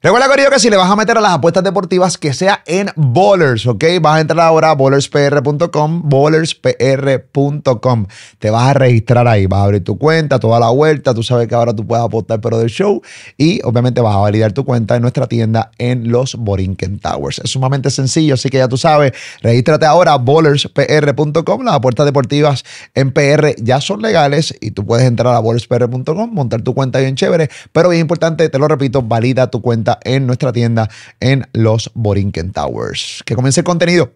Recuerda, querido que si le vas a meter a las apuestas deportivas, que sea en Bollers, ¿ok? Vas a entrar ahora a bollerspr.com, bollerspr.com. Te vas a registrar ahí, vas a abrir tu cuenta, toda la vuelta, tú sabes que ahora tú puedes apostar pero del show y obviamente vas a validar tu cuenta en nuestra tienda en los Borinquen Towers. Es sumamente sencillo, así que ya tú sabes, regístrate ahora a bollerspr.com. Las apuestas deportivas en PR ya son legales y tú puedes entrar a bollerspr.com, montar tu cuenta bien chévere, pero bien importante, te lo repito, valida tu cuenta en nuestra tienda en los Borinquen Towers. Que comience el contenido.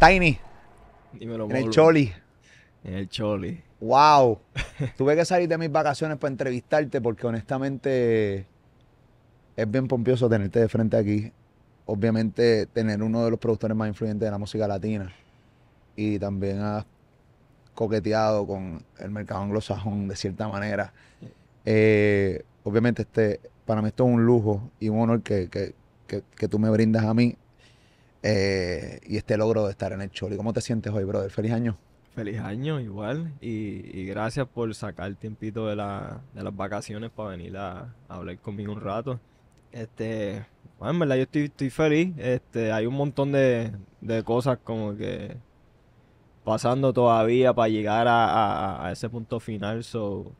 Tiny. en el Choli. En el Choli. Wow. Tuve que salir de mis vacaciones para entrevistarte porque honestamente es bien pompioso tenerte de frente aquí. Obviamente tener uno de los productores más influyentes de la música latina. Y también has coqueteado con el mercado anglosajón de cierta manera. Eh, obviamente, este, para mí esto es un lujo y un honor que, tú me brindas a mí eh, y este logro de estar en el Choli. ¿Cómo te sientes hoy, brother? Feliz año. Feliz año, igual. Y, gracias por sacar el tiempito de, la, de las vacaciones para venir a, hablar conmigo un rato. Este, bueno, en verdad yo estoy, feliz. Este, hay un montón de cosas como que pasando todavía para llegar a, ese punto final. So,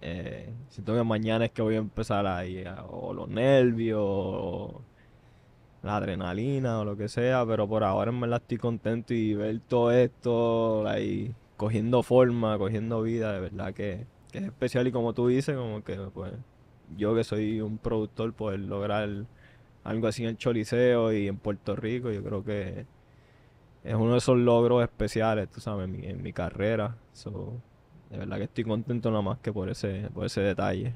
eh, siento que mañana es que voy a empezar ahí, o los nervios, o la adrenalina, o lo que sea, pero por ahora me la estoy contento y ver todo esto ahí, cogiendo forma, cogiendo vida, de verdad que, es especial y como tú dices, como que pues yo que soy un productor, poder lograr algo así en el Choliseo y en Puerto Rico, yo creo que es uno de esos logros especiales, tú sabes, en mi, carrera. So, de verdad que estoy contento nada más que por ese, por ese detalle.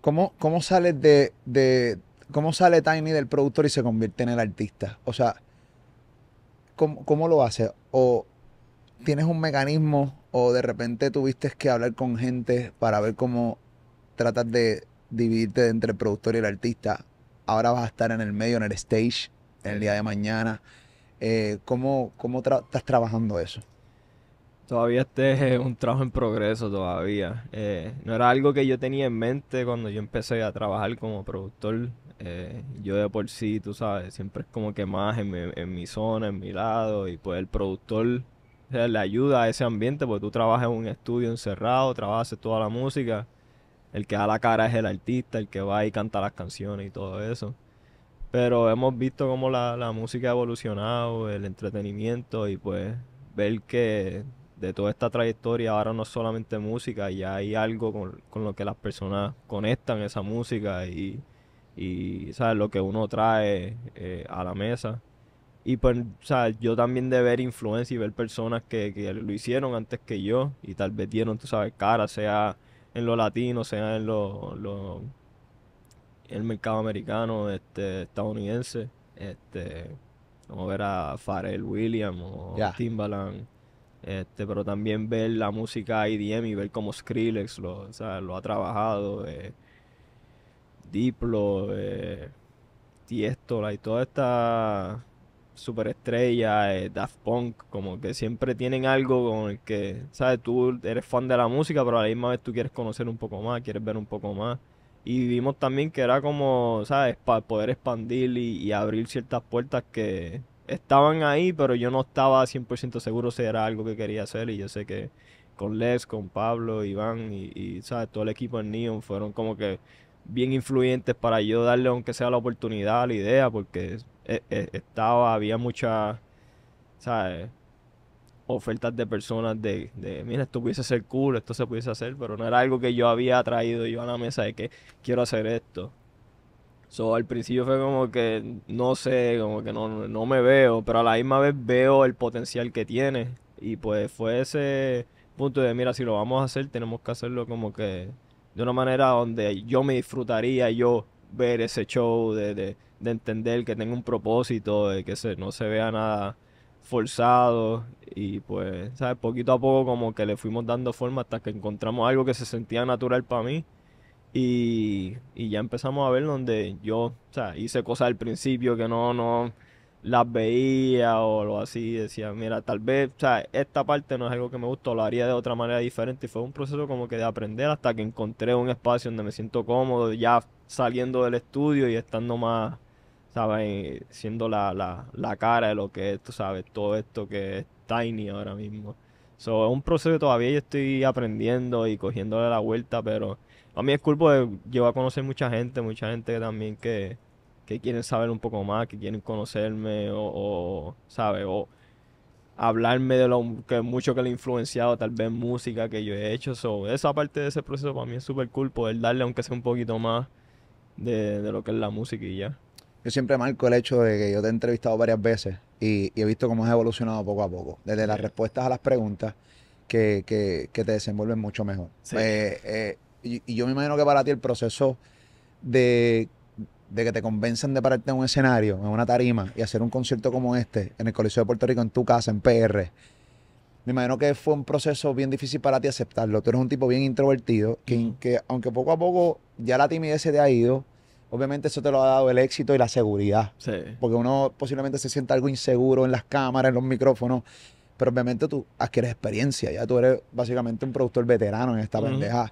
¿Cómo, cómo de, cómo sale Tiny del productor y se convierte en el artista? O sea, ¿cómo, lo haces? ¿O tienes un mecanismo o de repente tuviste que hablar con gente para ver cómo tratas de dividirte entre el productor y el artista? Ahora vas a estar en el medio, en el stage, en el día de mañana. Eh, ¿Cómo, estás trabajando eso? Todavía este es eh, un trabajo en progreso todavía. Eh, no era algo que yo tenía en mente cuando yo empecé a trabajar como productor. Eh, yo de por sí, tú sabes, siempre es como que más en mi, zona, en mi lado, y pues el productor le ayuda a ese ambiente, porque tú trabajas en un estudio encerrado, trabajas toda la música, el que da la cara es el artista, el que va y canta las canciones y todo eso. Pero hemos visto cómo la, música ha evolucionado, el entretenimiento y pues ver que de toda esta trayectoria ahora no es solamente música, ya hay algo con, lo que las personas conectan esa música y, y ¿sabes? lo que uno trae eh, a la mesa. Y pues, ¿sabes? yo también de ver influencia y ver personas que, lo hicieron antes que yo y tal vez dieron, tú sabes, cara, sea en lo latino, sea en los lo el mercado americano, este, estadounidense. Este, vamos a ver a Pharrell Williams o Timbaland. Este, pero también ver la música IDM y ver como Skrillex lo, o sea, lo ha trabajado, eh, Diplo, eh, Tiestola y toda esta superestrella, eh, Daft Punk, como que siempre tienen algo con el que, ¿sabes? Tú eres fan de la música, pero a la misma vez tú quieres conocer un poco más, quieres ver un poco más. Y vimos también que era como, ¿sabes? Para poder expandir y, abrir ciertas puertas que estaban ahí, pero yo no estaba 100% seguro si era algo que quería hacer. Y yo sé que con Les, con Pablo, Iván y, y ¿sabes? Todo el equipo en Neon fueron como que bien influyentes para yo darle, aunque sea la oportunidad, la idea, porque e, e, estaba, había mucha, ¿sabes? ofertas de personas de, de, mira, esto pudiese ser cool, esto se pudiese hacer, pero no era algo que yo había traído yo a la mesa de que quiero hacer esto. So, al principio fue como que no sé, como que no, no me veo, pero a la misma vez veo el potencial que tiene. Y pues fue ese punto de, mira, si lo vamos a hacer, tenemos que hacerlo como que de una manera donde yo me disfrutaría yo ver ese show, de, de, entender que tenga un propósito, de que se, no se vea nada forzado y pues, ¿sabes? Poquito a poco como que le fuimos dando forma hasta que encontramos algo que se sentía natural para mí y, ya empezamos a ver donde yo, o sea, hice cosas al principio que no, no las veía o lo así, decía, mira, tal vez, o sea, esta parte no es algo que me gustó, lo haría de otra manera diferente y fue un proceso como que de aprender hasta que encontré un espacio donde me siento cómodo, ya saliendo del estudio y estando más ¿sabes? Siendo la, la, la, cara de lo que es, tú sabes, todo esto que es Tiny ahora mismo. So, es un proceso que todavía yo estoy aprendiendo y cogiéndole la vuelta, pero a mí es culpa de llevar a conocer mucha gente, mucha gente también que, que quieren saber un poco más, que quieren conocerme o, o ¿sabes? O hablarme de lo que mucho que le he influenciado, tal vez música que yo he hecho. So, esa parte de ese proceso para mí es súper cool poder darle, aunque sea un poquito más, de, de lo que es la música y ya yo siempre marco el hecho de que yo te he entrevistado varias veces y, he visto cómo has evolucionado poco a poco, desde las respuestas a las preguntas que, te desenvuelven mucho mejor. Eh, eh, y, yo me imagino que para ti el proceso de, que te convencen de pararte en un escenario, en una tarima y hacer un concierto como este en el Coliseo de Puerto Rico, en tu casa, en PR, me imagino que fue un proceso bien difícil para ti aceptarlo. Tú eres un tipo bien introvertido, que, que aunque poco a poco ya la timidez se te ha ido, Obviamente eso te lo ha dado el éxito y la seguridad. Porque uno posiblemente se sienta algo inseguro en las cámaras, en los micrófonos, pero obviamente tú adquieres experiencia, ya tú eres básicamente un productor veterano en esta pendeja.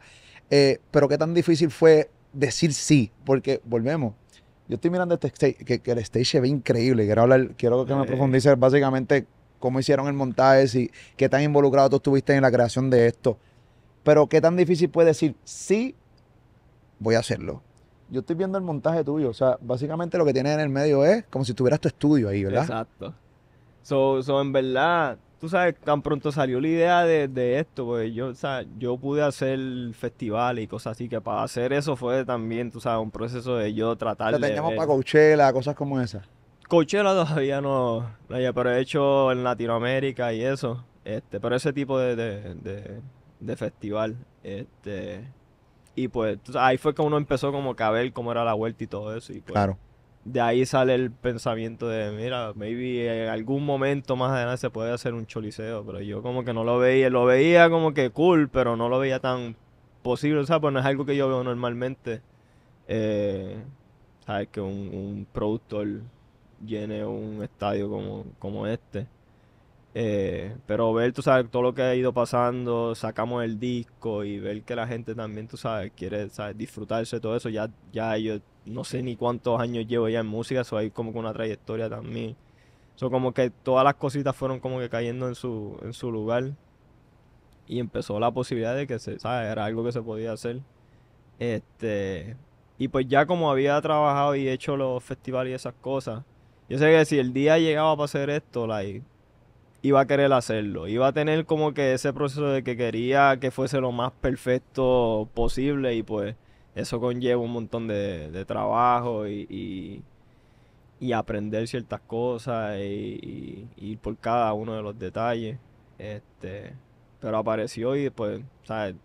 Eh, pero qué tan difícil fue decir sí, porque volvemos. Yo estoy mirando este stage, que, el stage se ve increíble. Quiero quiero que me profundice básicamente cómo hicieron el montaje, y qué tan involucrado tú estuviste en la creación de esto. Pero qué tan difícil fue decir sí, voy a hacerlo yo estoy viendo el montaje tuyo. O sea, básicamente lo que tienes en el medio es como si tuvieras tu estudio ahí, ¿verdad? Exacto. So, en verdad, tú sabes, tan pronto salió la idea de, esto, pues yo, o sea, yo pude hacer festivales y cosas así, que para hacer eso fue también, tú sabes, un proceso de yo tratar Te teníamos para Coachella, cosas como esas. Coachella todavía no, pero he hecho en Latinoamérica y eso, este, pero ese tipo de, de festival, este... Y pues ahí fue que uno empezó como que a ver cómo era la vuelta y todo eso. Y pues, claro. De ahí sale el pensamiento de, mira, maybe en eh, algún momento más adelante se puede hacer un choliseo. Pero yo como que no lo veía, lo veía como que cool, pero no lo veía tan posible. O sea, pues no es algo que yo veo normalmente. Eh, ¿Sabes? Que un, productor llene un estadio como, como este. Eh, pero ver, tú sabes, todo lo que ha ido pasando, sacamos el disco y ver que la gente también, tú sabes, quiere disfrutarse de todo eso. Ya, ya yo no sé ni cuántos años llevo ya en música, eso hay como que una trayectoria también. Eso como que todas las cositas fueron como que cayendo en su, en su lugar. Y empezó la posibilidad de que se, Era algo que se podía hacer. Este. Y pues ya como había trabajado y hecho los festivales y esas cosas. Yo sé que si el día llegaba para hacer esto, like iba a querer hacerlo. Iba a tener como que ese proceso de que quería que fuese lo más perfecto posible y pues eso conlleva un montón de, trabajo y, aprender ciertas cosas y, ir por cada uno de los detalles. Este, pero apareció y pues, ¿sabes?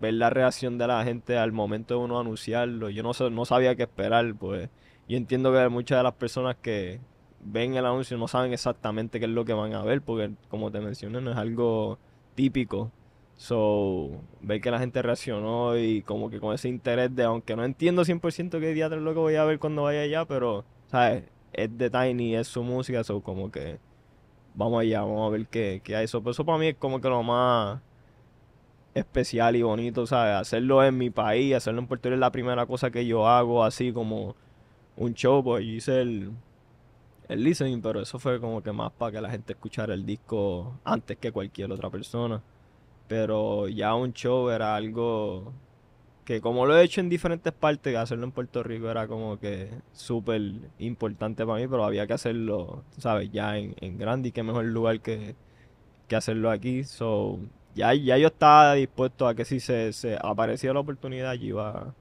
Ver la reacción de la gente al momento de uno anunciarlo. Yo no, no sabía qué esperar, pues. Yo entiendo que hay muchas de las personas que, ven el anuncio y no saben exactamente qué es lo que van a ver, porque como te mencioné, no es algo típico. So, ver que la gente reaccionó y como que con ese interés de, aunque no entiendo 100% qué teatro es lo que voy a ver cuando vaya allá, pero, ¿sabes? Es de Tiny, es su música, so como que vamos allá, vamos a ver qué, qué hay. Pero pues, eso para mí es como que lo más especial y bonito, ¿sabes? Hacerlo en mi país, hacerlo en Puerto Rico es la primera cosa que yo hago, así como un show, pues yo hice el el listening, pero eso fue como que más para que la gente escuchara el disco antes que cualquier otra persona. Pero ya un show era algo que como lo he hecho en diferentes partes, hacerlo en Puerto Rico era como que súper importante para mí, pero había que hacerlo, ¿sabes? Ya en, grande y qué mejor lugar que, que hacerlo aquí. So, ya, ya yo estaba dispuesto a que si se, aparecía la oportunidad, yo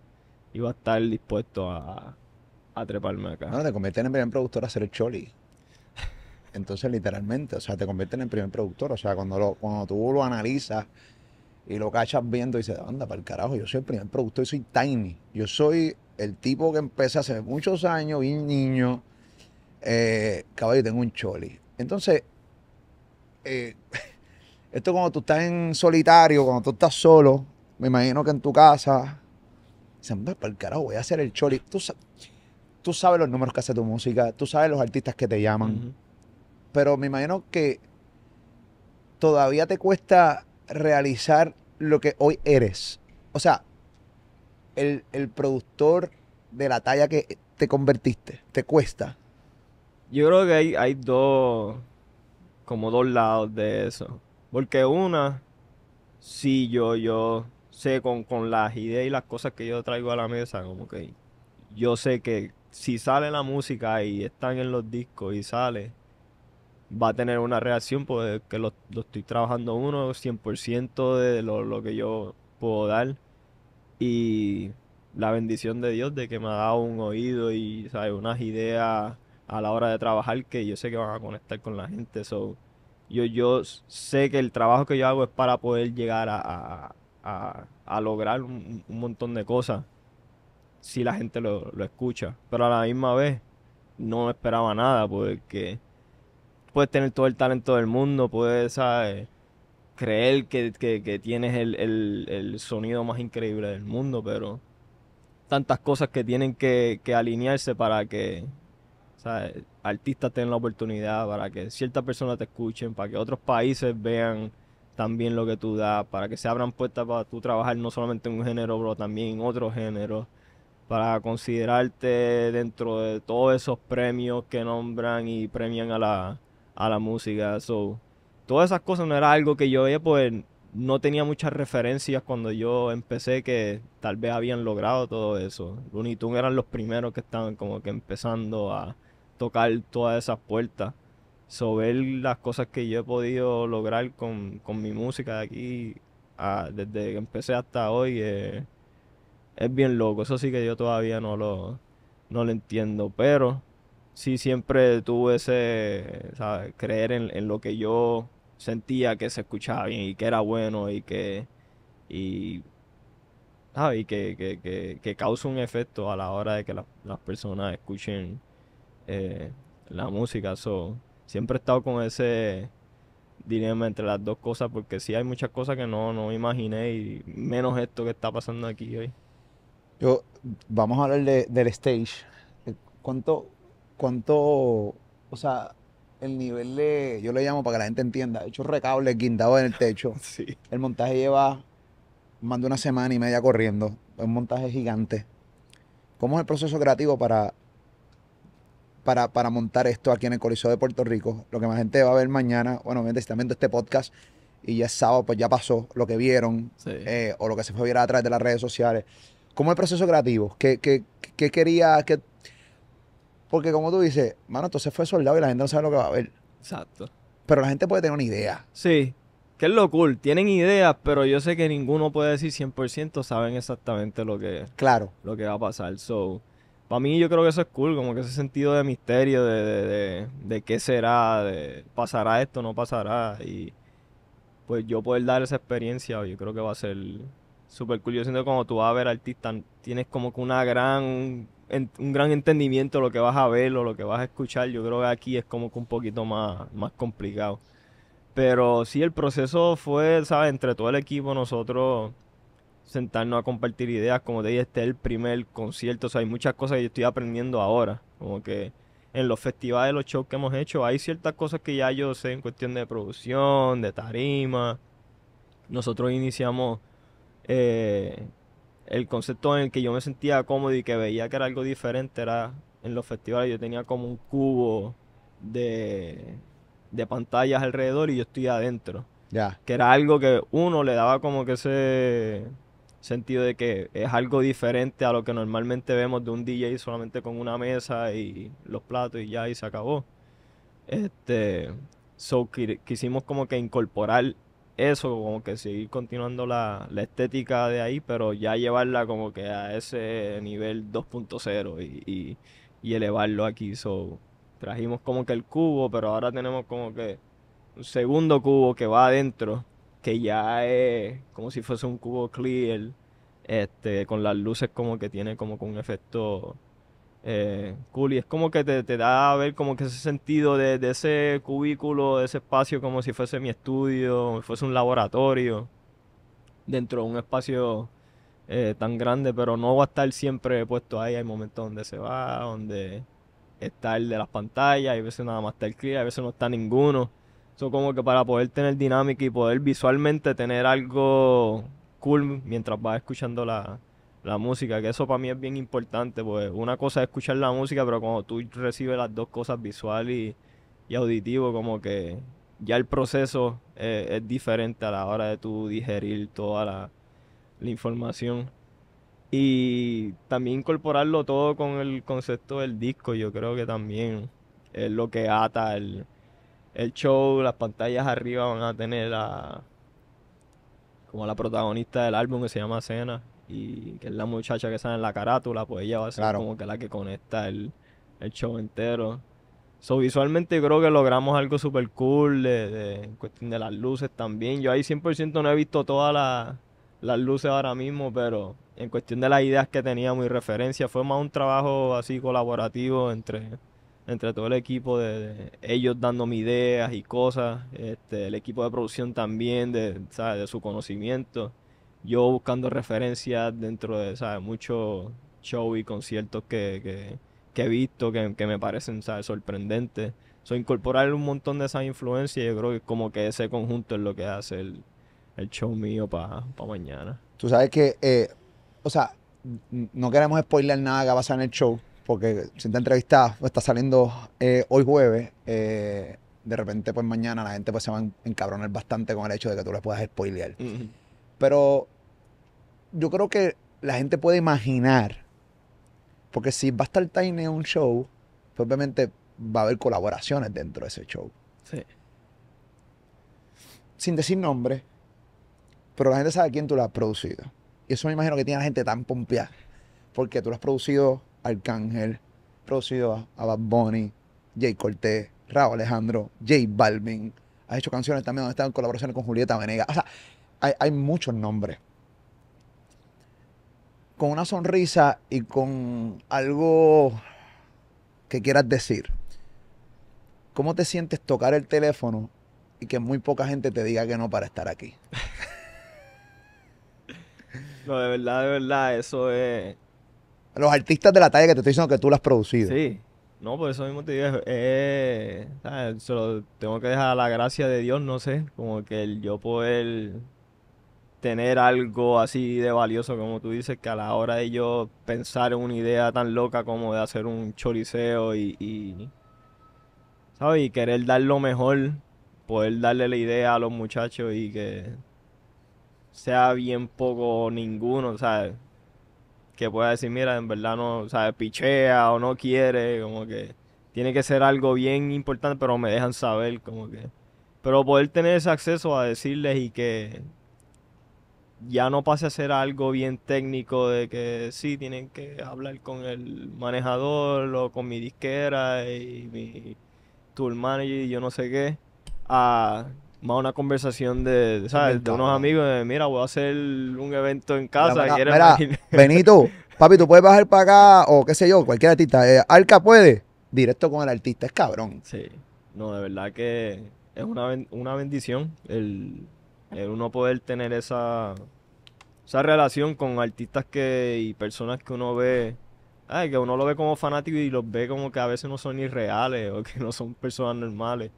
iba a estar dispuesto a, a treparme acá. No, te convierten en primer productor a hacer el choli. Entonces, literalmente, o sea, te convierten en primer productor. O sea, cuando, lo, cuando tú lo analizas y lo cachas viendo y dices, anda, para el carajo, yo soy el primer productor, yo soy tiny. Yo soy el tipo que empecé hace muchos años, un niño. Eh, caballo, tengo un choli. Entonces, eh, esto cuando tú estás en solitario, cuando tú estás solo, me imagino que en tu casa, anda, para el carajo, voy a hacer el choli. Tú sabes, tú sabes los números que hace tu música, tú sabes los artistas que te llaman, pero me imagino que todavía te cuesta realizar lo que hoy eres. O sea, el, productor de la talla que te convertiste, ¿te cuesta? Yo creo que hay, hay dos, como dos lados de eso. Porque una, si yo, yo sé con, con las ideas y las cosas que yo traigo a la mesa, como que yo sé que, si sale la música y están en los discos y sale, va a tener una reacción porque lo, estoy trabajando uno 100% de lo, que yo puedo dar. Y la bendición de Dios de que me ha dado un oído y unas ideas a la hora de trabajar que yo sé que van a conectar con la gente. So, yo, yo sé que el trabajo que yo hago es para poder llegar a, lograr un montón de cosas si la gente lo, escucha. Pero a la misma vez, no esperaba nada porque puedes tener todo el talento del mundo, puedes creer que, tienes el, sonido más increíble del mundo, pero tantas cosas que tienen que, alinearse para que artistas tengan la oportunidad, para que ciertas personas te escuchen, para que otros países vean también lo que tú das, para que se abran puertas para tú trabajar no solamente en un género, pero también en otro género para considerarte dentro de todos esos premios que nombran y premian a la, a la música. So, todas esas cosas no era algo que yo veía, pues no tenía muchas referencias cuando yo empecé que tal vez habían logrado todo eso. Looney Tunes eran los primeros que estaban como que empezando a tocar todas esas puertas. Sobre las cosas que yo he podido lograr con, mi música de aquí desde que empecé hasta hoy es bien loco. Eso sí que yo todavía no lo, no lo entiendo. Pero sí siempre tuve ese, Creer en, lo que yo sentía que se escuchaba bien y que era bueno y que... Y, ¿sabes? que, causa un efecto a la hora de que las personas escuchen eh, la música. So, siempre he estado con ese dilema entre las dos cosas porque sí hay muchas cosas que no, no imaginé y menos esto que está pasando aquí hoy. Yo, vamos a hablar del stage. Eh, ¿Cuánto, cuánto, o sea, el nivel de, yo le llamo para que la gente entienda, he hecho recable guindado en el techo. Sí. El montaje lleva más de una semana y media corriendo. Es un montaje gigante. ¿Cómo es el proceso creativo para, para, montar esto aquí en el Coliseo de Puerto Rico? Lo que más gente va a ver mañana, bueno, obviamente están viendo este podcast y ya es sábado, pues ya pasó lo que vieron eh, o lo que se fue a ver a través de las redes sociales. ¿Cómo el proceso creativo? ¿Qué, qué, quería? que? Porque como tú dices, mano, entonces fue soldado y la gente no sabe lo que va a haber. Exacto. Pero la gente puede tener una idea. Sí. Que es lo cool. Tienen ideas, pero yo sé que ninguno puede decir 100% saben exactamente lo que, claro. lo que va a pasar. So, para mí yo creo que eso es cool, como que ese sentido de misterio, de, de, de, qué será, de pasará esto, no pasará. Y pues yo poder dar esa experiencia, yo creo que va a ser super cool. Yo siento que tú vas a ver artistas, tienes como que una gran, un gran entendimiento de lo que vas a ver o lo que vas a escuchar. Yo creo que aquí es como que un poquito más, más complicado. Pero sí, el proceso fue, ¿sabes? Entre todo el equipo, nosotros sentarnos a compartir ideas. Como te dije, este es el primer concierto. O sea, hay muchas cosas que yo estoy aprendiendo ahora. Como que en los festivales, los shows que hemos hecho, hay ciertas cosas que ya yo sé en cuestión de producción, de tarima. Nosotros iniciamos eh, el concepto en el que yo me sentía cómodo y que veía que era algo diferente era en los festivales. Yo tenía como un cubo de, pantallas alrededor y yo estoy adentro. Ya. Que era algo que uno le daba como que ese sentido de que es algo diferente a lo que normalmente vemos de un DJ solamente con una mesa y los platos y ya y se acabó. Este, so quisimos como que incorporar eso, como que seguir continuando la, estética de ahí, pero ya llevarla como que a ese nivel 2.0 y, elevarlo aquí. So, trajimos como que el cubo, pero ahora tenemos como que un segundo cubo que va adentro, que ya es como si fuese un cubo clear, este, con las luces como que tiene como que un efecto eh, cool y es como que te, da a ver como que ese sentido de, ese cubículo, de ese espacio como si fuese mi estudio, fuese un laboratorio, dentro de un espacio eh, tan grande, pero no va a estar siempre puesto ahí, hay momentos donde se va, donde está el de las pantallas, hay veces nada más está el clear, hay veces no está ninguno. Eso como que para poder tener dinámica y poder visualmente tener algo cool mientras vas escuchando la, la música, que eso para mí es bien importante, pues una cosa es escuchar la música, pero cuando tú recibes las dos cosas, visual y, auditivo, como que ya el proceso eh, es, diferente a la hora de tú digerir toda la, información. Y también incorporarlo todo con el concepto del disco, yo creo que también es lo que ata el, show, las pantallas arriba van a tener a, como la protagonista del álbum que se llama Cena y que es la muchacha que sale en la carátula, pues ella va a ser como que la que conecta el, el show entero. So, visualmente creo que logramos algo super cool de, en cuestión de las luces también. Yo ahí 100% no he visto todas las luces ahora mismo, pero en cuestión de las ideas que teníamos y referencia, fue más un trabajo así colaborativo entre, entre todo el equipo, de, ellos dándome ideas y cosas, este, el equipo de producción también, de, de su conocimiento yo buscando referencias dentro de, ¿sabes? Muchos shows y conciertos que, que, he visto, que, me parecen, ¿sabes? Sorprendentes. So, incorporar un montón de esas influencias, yo creo que como que ese conjunto es lo que hace el, el show mío para mañana. Tú sabes que, eh, o sea, no queremos spoiler nada que va a pasar en el show, porque si te entrevista pues, está saliendo eh, hoy jueves, eh, de repente pues mañana la gente pues se va a encabronar bastante con el hecho de que tú les puedas spoilear. Pero yo creo que la gente puede imaginar, porque si va a estar Tiny un show, pues obviamente va a haber colaboraciones dentro de ese show. Sí. Sin decir nombre, pero la gente sabe quién tú lo has producido. Y eso me imagino que tiene a la gente tan pompeada, porque tú lo has producido a Arcángel, producido a, Bad Bunny, Jay Cortés, Raúl Alejandro, Jay Balvin. Has hecho canciones también donde están en colaboraciones con Julieta Venegas. O sea, hay, muchos nombres. Con una sonrisa y con algo que quieras decir. ¿Cómo te sientes tocar el teléfono y que muy poca gente te diga que no para estar aquí? No, de verdad, de verdad, eso es. Los artistas de la talla que te estoy diciendo que tú las has producido. Sí. No, por eso mismo te digo, eh, tengo que dejar a la gracia de Dios, no sé, como que el yo poder tener algo así de valioso, como tú dices, que a la hora de yo pensar en una idea tan loca como de hacer un choriceo y, y ¿sabes? Y querer dar lo mejor, poder darle la idea a los muchachos y que sea bien poco ninguno, ¿sabes? Que pueda decir, mira, en verdad no, ¿sabes? Pichea o no quiere, como que tiene que ser algo bien importante, pero me dejan saber, como que. Pero poder tener ese acceso a decirles y que ya no pase a ser algo bien técnico de que sí, tienen que hablar con el manejador o con mi disquera y mi tour manager y yo no sé qué, más una conversación de, ¿sabes? de unos amigos de, mira, voy a hacer un evento en casa. Mira, Benito, papi, tú puedes bajar para acá o qué sé yo, cualquier artista. Eh, Arca puede, directo con el artista, es cabrón. Sí, no, de verdad que es una, una bendición el el uno poder tener esa, esa relación con artistas que y personas que uno ve, ay, que uno lo ve como fanático y los ve como que a veces no son irreales o que no son personas normales.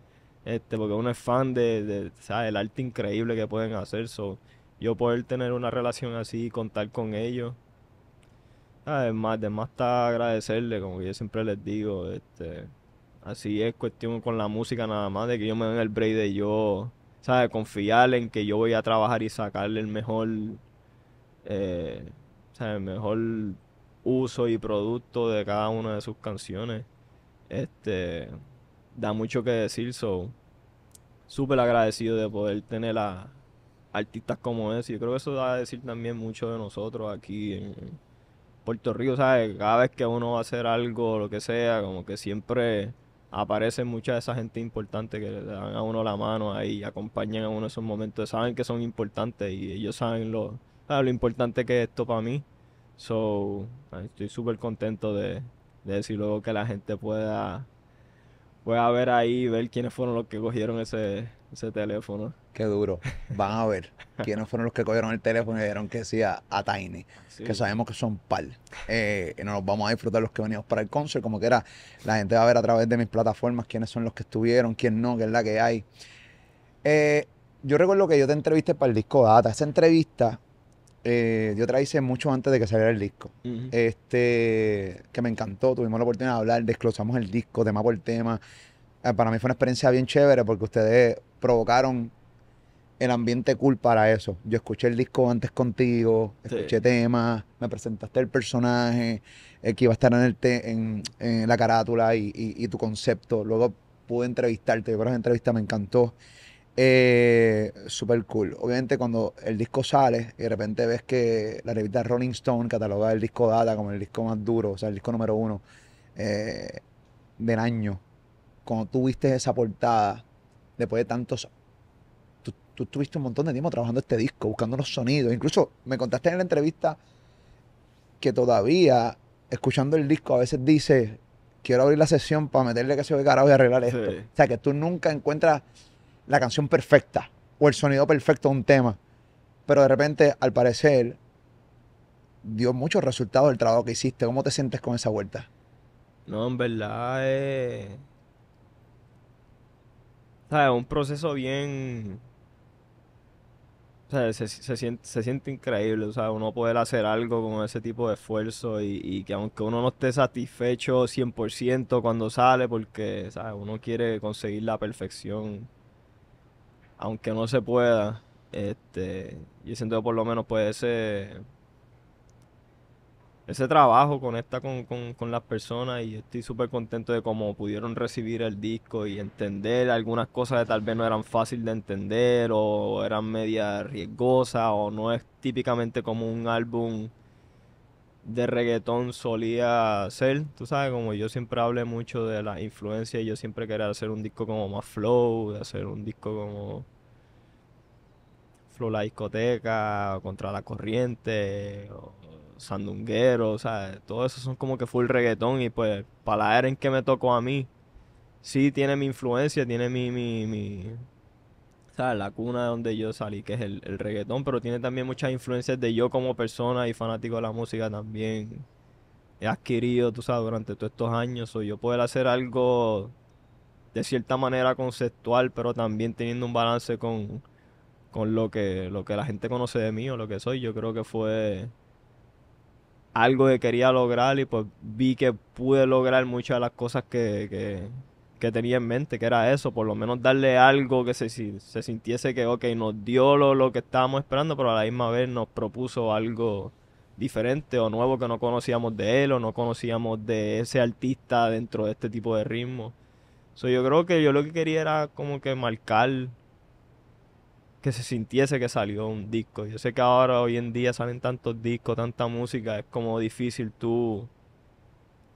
Este, porque uno es fan de, el arte increíble que pueden hacer. yo poder tener una relación así y contar con ellos. Además, además está agradecerle, como yo siempre les digo, este, así es cuestión con la música nada más, de que yo me en el break de yo Confiar en que yo voy a trabajar y sacarle el mejor, eh, El mejor uso y producto de cada una de sus canciones. Este, da mucho que decir, so, súper agradecido de poder tener a artistas como ese. y creo que eso da a decir también mucho de nosotros aquí en Puerto Rico, Cada vez que uno va a hacer algo, lo que sea, como que siempre Aparecen mucha de esa gente importante que le dan a uno la mano ahí, acompañan a uno en esos momentos, saben que son importantes y ellos saben lo, ah, lo importante que es esto para mí. So, ah, estoy súper contento de, decir luego que la gente pueda, pueda ver ahí, ver quiénes fueron los que cogieron ese, ese teléfono. Qué duro. Van a ver quiénes fueron los que cogieron el teléfono y dijeron que decía a, Tiny, que sabemos que son pal Eh, y nos vamos a disfrutar los que venimos para el concert, como que era. La gente va a ver a través de mis plataformas quiénes son los que estuvieron, quién no, qué es la que hay. Eh, yo recuerdo que yo te entrevisté para el disco Data. Esa entrevista eh, yo te hice mucho antes de que saliera el disco. Este, que me encantó, tuvimos la oportunidad de hablar, desglosamos el disco tema por tema. Eh, para mí fue una experiencia bien chévere porque ustedes provocaron el ambiente cool para eso. Yo escuché el disco antes contigo, escuché temas, me presentaste el personaje que iba a estar en, el en, la carátula y, tu concepto. Luego pude entrevistarte, yo creo que la entrevista me encantó. Súper eh, super cool. Obviamente cuando el disco sale y de repente ves que la revista Rolling Stone cataloga el disco Data como el disco más duro, o sea, el disco número uno eh, del año. Cuando tú viste esa portada, después de tantos tú estuviste un montón de tiempo trabajando este disco, buscando los sonidos. Incluso me contaste en la entrevista que todavía, escuchando el disco, a veces dices, quiero abrir la sesión para meterle que se ve carajo y arreglar esto. O sea, que tú nunca encuentras la canción perfecta o el sonido perfecto de un tema. Pero de repente, al parecer, dio muchos resultados el trabajo que hiciste. ¿Cómo te sientes con esa vuelta? No, en verdad es... O sea, es un proceso bien se, se, siente, increíble, o sea, uno poder hacer algo con ese tipo de esfuerzo y, que aunque uno no esté satisfecho 100% cuando sale, porque uno quiere conseguir la perfección, aunque no se pueda, este, yo siento por lo menos puede ser ese trabajo conecta con, con, con las personas y estoy súper contento de cómo pudieron recibir el disco y entender algunas cosas que tal vez no eran fácil de entender o eran media riesgosas o no es típicamente como un álbum de reggaetón solía ser, tú sabes, como yo siempre hablé mucho de la influencia y yo siempre quería hacer un disco como más flow, de hacer un disco como flow la discoteca, contra la corriente, o sandunguero, o sea, todo eso son como que fue el reggaetón y pues para la era en que me tocó a mí, sí tiene mi influencia, tiene mi, mi, mi ¿sabes? La cuna de donde yo salí, que es el, reggaetón, pero tiene también muchas influencias de yo como persona y fanático de la música también. He adquirido, tú sabes, durante todos estos años, o yo poder hacer algo de cierta manera conceptual, pero también teniendo un balance con, con lo, que, lo que la gente conoce de mí o lo que soy, yo creo que fue algo que quería lograr y pues vi que pude lograr muchas de las cosas que, que, tenía en mente, que era eso, por lo menos darle algo que se, se sintiese que, ok, nos dio lo, lo que estábamos esperando, pero a la misma vez nos propuso algo diferente o nuevo que no conocíamos de él o no conocíamos de ese artista dentro de este tipo de ritmo. So, yo creo que yo lo que quería era como que marcar que se sintiese que salió un disco. Yo sé que ahora, hoy en día, salen tantos discos, tanta música, es como difícil tú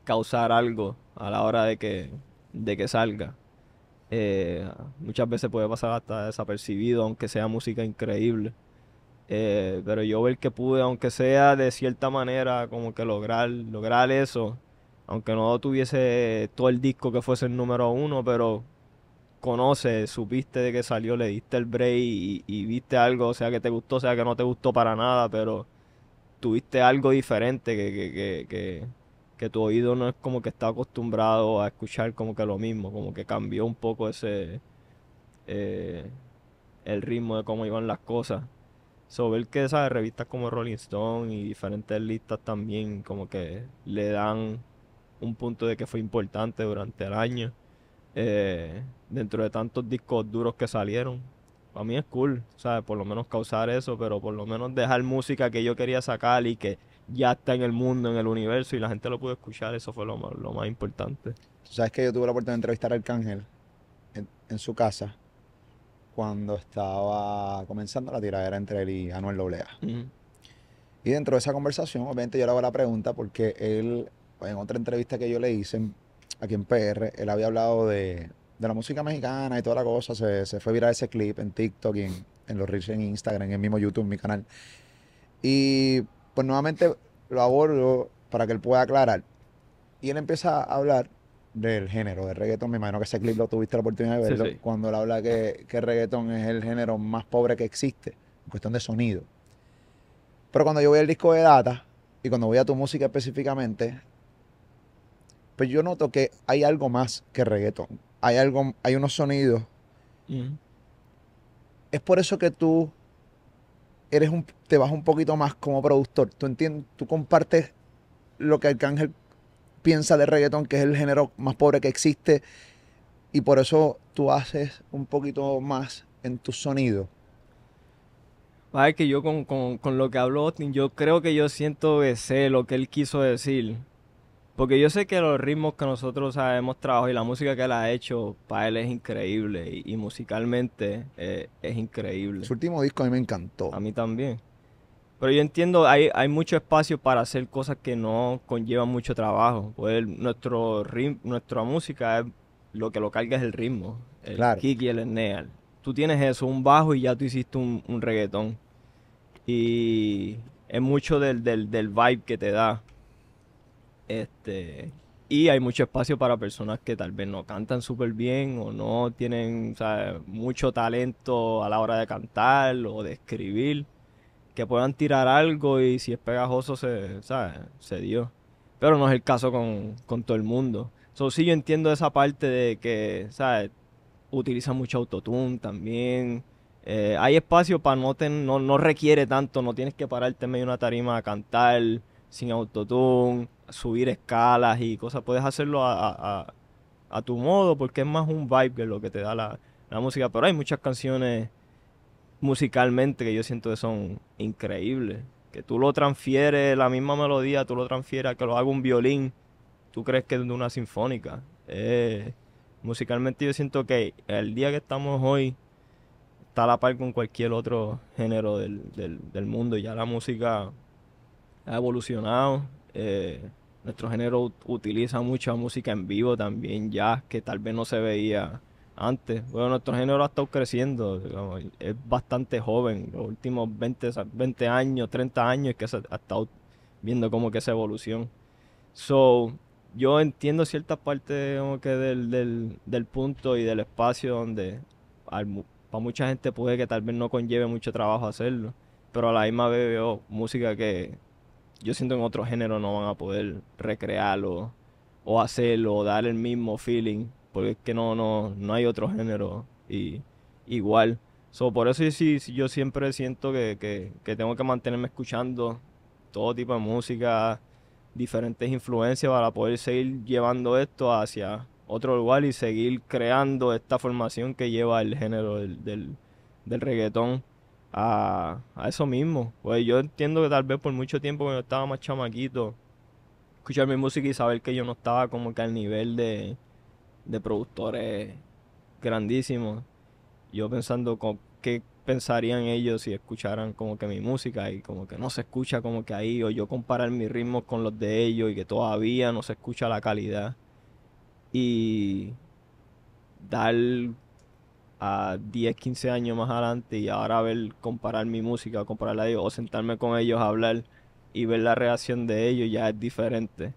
causar algo a la hora de que, de que salga. Eh, muchas veces puede pasar hasta desapercibido, aunque sea música increíble. Eh, pero yo ver que pude, aunque sea de cierta manera, como que lograr, lograr eso, aunque no tuviese todo el disco que fuese el número uno, pero conoces, supiste de que salió, le diste el break y, viste algo, o sea que te gustó, o sea que no te gustó para nada, pero tuviste algo diferente que, tu oído no es como que está acostumbrado a escuchar como que lo mismo, como que cambió un poco ese eh, el ritmo de cómo iban las cosas. Sobre el que esas revistas como Rolling Stone y diferentes listas también como que le dan un punto de que fue importante durante el año eh, dentro de tantos discos duros que salieron. Para mí es cool, ¿sabes? Por lo menos causar eso, pero por lo menos dejar música que yo quería sacar y que ya está en el mundo, en el universo, y la gente lo pudo escuchar, eso fue lo, más importante. ¿Sabes que yo tuve la oportunidad de entrevistar a Arcángel en, su casa cuando estaba comenzando la tiradera entre él y Anuel Loblea? Y dentro de esa conversación, obviamente yo le hago la pregunta porque él, en otra entrevista que yo le hice, aquí en PR, él había hablado de, la música mexicana y toda la cosa. Se, se fue virar ese clip en TikTok en, los reels en Instagram, en el mismo YouTube, en mi canal. Y pues nuevamente lo abordo para que él pueda aclarar. Y él empieza a hablar del género de reggaeton Me imagino que ese clip lo tuviste la oportunidad de ver Cuando él habla que, que es el género más pobre que existe, en cuestión de sonido. Pero cuando yo voy al disco de data y cuando voy a tu música específicamente, pero yo noto que hay algo más que reggaeton. Hay algo, hay unos sonidos. Es por eso que tú eres un, te vas un poquito más como productor. Tú entiendes, tú compartes lo que Arcángel piensa de reggaeton, que es el género más pobre que existe. Y por eso tú haces un poquito más en tu sonido. Vale, que yo con, con, lo que habló Austin, yo creo que yo siento que lo que él quiso decir. Porque yo sé que los ritmos que nosotros hemos trabajado y la música que él ha hecho para él es increíble y, musicalmente eh, es increíble. Su último disco a mí me encantó. A mí también. Pero yo entiendo, hay, hay mucho espacio para hacer cosas que no conllevan mucho trabajo. Pues nuestro ritmo, nuestra música es lo que lo carga es el ritmo, el kick y el snare. Tú tienes eso, un bajo y ya tú hiciste un, un reggaetón. Y es mucho del, del vibe que te da. Este, y hay mucho espacio para personas que tal vez no cantan súper bien o no tienen mucho talento a la hora de cantar o de escribir, que puedan tirar algo y si es pegajoso se, se dio. Pero no es el caso con, con todo el mundo. So, sí, yo entiendo esa parte de que, ¿sabes? Utiliza mucho autotune también. Eh, hay espacio para no, no, no requiere tanto, no tienes que pararte en medio de una tarima a cantar sin autotune, subir escalas y cosas. Puedes hacerlo a, tu modo porque es más un vibe que lo que te da la, música. Pero hay muchas canciones musicalmente que yo siento que son increíbles. Que tú lo transfieres, la misma melodía, tú lo transfieres, que lo haga un violín, tú crees que es de una sinfónica. Eh, musicalmente yo siento que el día que estamos hoy está a la par con cualquier otro género del, del, del mundo. Ya la música ha evolucionado. Eh, nuestro género utiliza mucha música en vivo también, ya que tal vez no se veía antes. Bueno, nuestro género ha estado creciendo, es bastante joven. Los últimos 20, 20 años, 30 años que se ha estado viendo como que esa evolución. So, yo entiendo ciertas partes que del, punto y del espacio donde para mucha gente puede que tal vez no conlleve mucho trabajo hacerlo, pero a la misma vez veo música que yo siento en otro género no van a poder recrearlo o hacerlo o dar el mismo feeling porque es que no no no hay otro género y igual so, por eso yo, sí, yo siempre siento que, que, tengo que mantenerme escuchando todo tipo de música diferentes influencias para poder seguir llevando esto hacia otro lugar y seguir creando esta formación que lleva el género del, del, del reggaetón a, a eso mismo. Pues yo entiendo que tal vez por mucho tiempo yo estaba más chamaquito, escuchar mi música y saber que yo no estaba como que al nivel de, de productores grandísimos. Yo pensando con qué pensarían ellos si escucharan como que mi música y como que no se escucha como que ahí o yo comparar mis ritmos con los de ellos y que todavía no se escucha la calidad y dar a 10, 15 años más adelante y ahora ver, comparar mi música, compararla a ellos o sentarme con ellos a hablar y ver la reacción de ellos ya es diferente.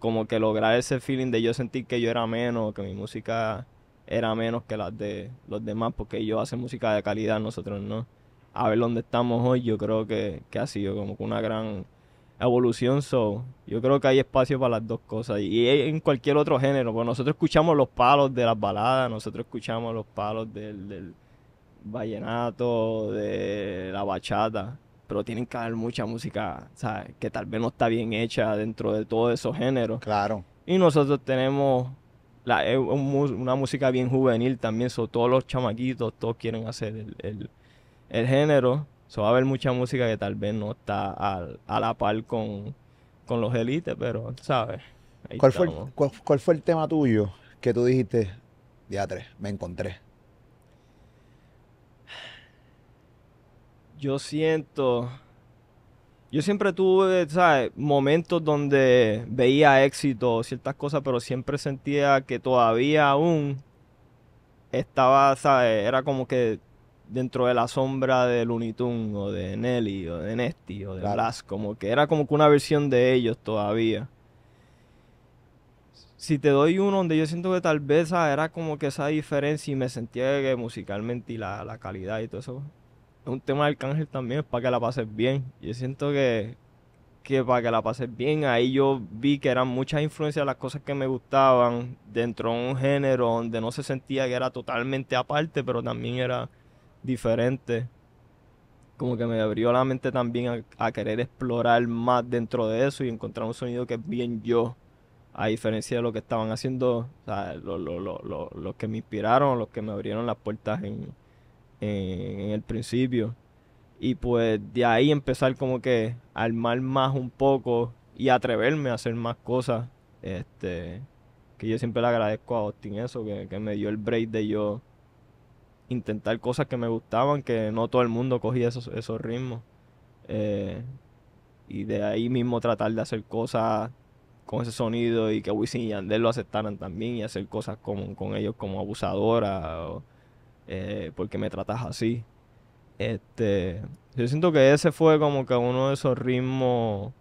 como que lograr ese feeling de yo sentir que yo era menos, que mi música era menos que las de los demás porque ellos hacen música de calidad, nosotros no. A ver dónde estamos hoy, yo creo que, que ha sido como que una gran evolución. So, yo creo que hay espacio para las dos cosas. Y en cualquier otro género, pues nosotros escuchamos los palos de las baladas, nosotros escuchamos los palos del, vallenato, de la bachata. Pero tienen que haber mucha música, Que tal vez no está bien hecha dentro de todos esos géneros. Claro. Y nosotros tenemos eh, una música bien juvenil también. So, todos los chamaquitos, todos quieren hacer el, el, el género. So, va a haber mucha música que tal vez no está a la par con, los élites, pero, ¿sabes? ¿Cuál fue, el, cuál, fue el tema tuyo que tú dijiste, 3 me encontré? Yo siento... Yo siempre tuve, ¿sabes? Momentos donde veía éxito, ciertas cosas, pero siempre sentía que todavía aún estaba, ¿sabes? Era como que dentro de la sombra de Looney Tunes o de Nelly o de Nesty o de claro. como que era como que una versión de ellos todavía. Si te doy uno donde yo siento que tal vez ah, era como que esa diferencia y me sentía que musicalmente y la, calidad y todo eso. Es un tema del cángel también, es para que la pases bien. Yo siento que, que para que la pases bien, ahí yo vi que eran muchas influencias las cosas que me gustaban dentro de un género donde no se sentía que era totalmente aparte, pero también era diferente, como que me abrió la mente también a, querer explorar más dentro de eso y encontrar un sonido que es bien yo, a diferencia de lo que estaban haciendo, o sea, los lo, que me inspiraron, los que me abrieron las puertas en, el principio. Y pues de ahí empezar como que a armar más un poco y atreverme a hacer más cosas. Este, que yo siempre le agradezco a Austin eso, que, que me dio el break de yo intentar cosas que me gustaban, que no todo el mundo cogía esos, ritmos. Eh, y de ahí mismo tratar de hacer cosas con ese sonido y que Wisin y Yandel lo aceptaran también y hacer cosas con, con ellos como abusadora eh, porque me tratas así. Este, yo siento que ese fue como que uno de esos ritmos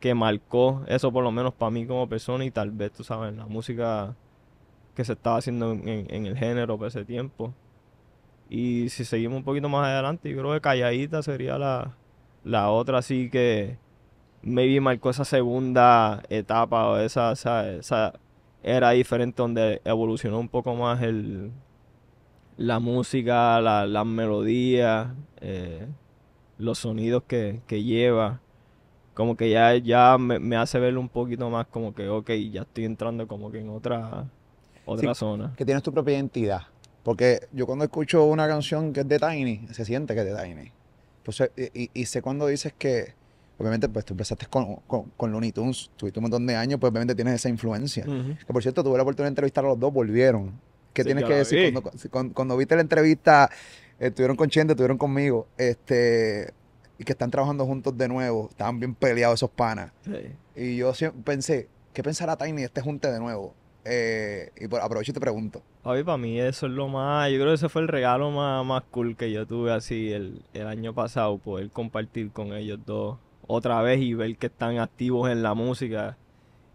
que marcó eso por lo menos para mí como persona y tal vez tú sabes la música que se estaba haciendo en, en el género por ese tiempo. Y si seguimos un poquito más adelante, yo creo que Calladita sería la, otra así que maybe marcó esa segunda etapa o esa, era diferente donde evolucionó un poco más la música, las la melodías, eh, los sonidos que, lleva. Como que ya, me, hace verlo un poquito más como que, ok, ya estoy entrando como que en otra, otra zona. Que tienes tu propia identidad. Porque yo cuando escucho una canción que es de Tiny, se siente que es de Tiny. y, sé cuando dices que, obviamente, pues tú empezaste con, con, Looney Tunes, tuviste un montón de años, pues obviamente tienes esa influencia. Que por cierto, tuve la oportunidad de entrevistar a los dos, volvieron. ¿Qué tienes que decir? Cuando, viste la entrevista, estuvieron con Chente, estuvieron conmigo, este, y que están trabajando juntos de nuevo, estaban bien peleados esos panas. Y yo pensé, ¿qué pensará Tiny este junte de nuevo? Eh, y aprovecho y te pregunto. Papi, para mí eso es lo más, yo creo que ese fue el regalo más, más cool que yo tuve así el, año pasado, poder compartir con ellos dos otra vez y ver que están activos en la música,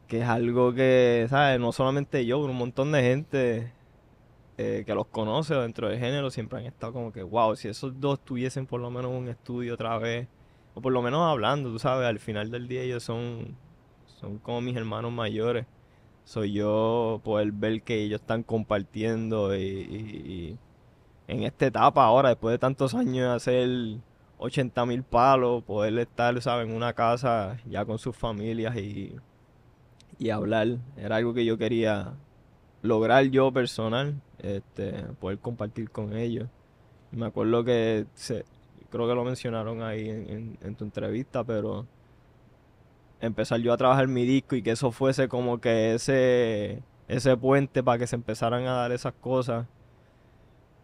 que es algo que, ¿sabes? No solamente yo, pero un montón de gente eh, que los conoce dentro del género siempre han estado como que, wow, si esos dos tuviesen por lo menos un estudio otra vez, o por lo menos hablando, tú sabes, al final del día ellos son, son como mis hermanos mayores soy yo poder ver que ellos están compartiendo y, en esta etapa ahora, después de tantos años de hacer 80 mil palos, poder estar, ¿sabes?, en una casa ya con sus familias y, hablar. Era algo que yo quería lograr yo personal, este, poder compartir con ellos. Me acuerdo que se, creo que lo mencionaron ahí en tu entrevista, pero empezar yo a trabajar mi disco y que eso fuese como que ese, ese puente para que se empezaran a dar esas cosas.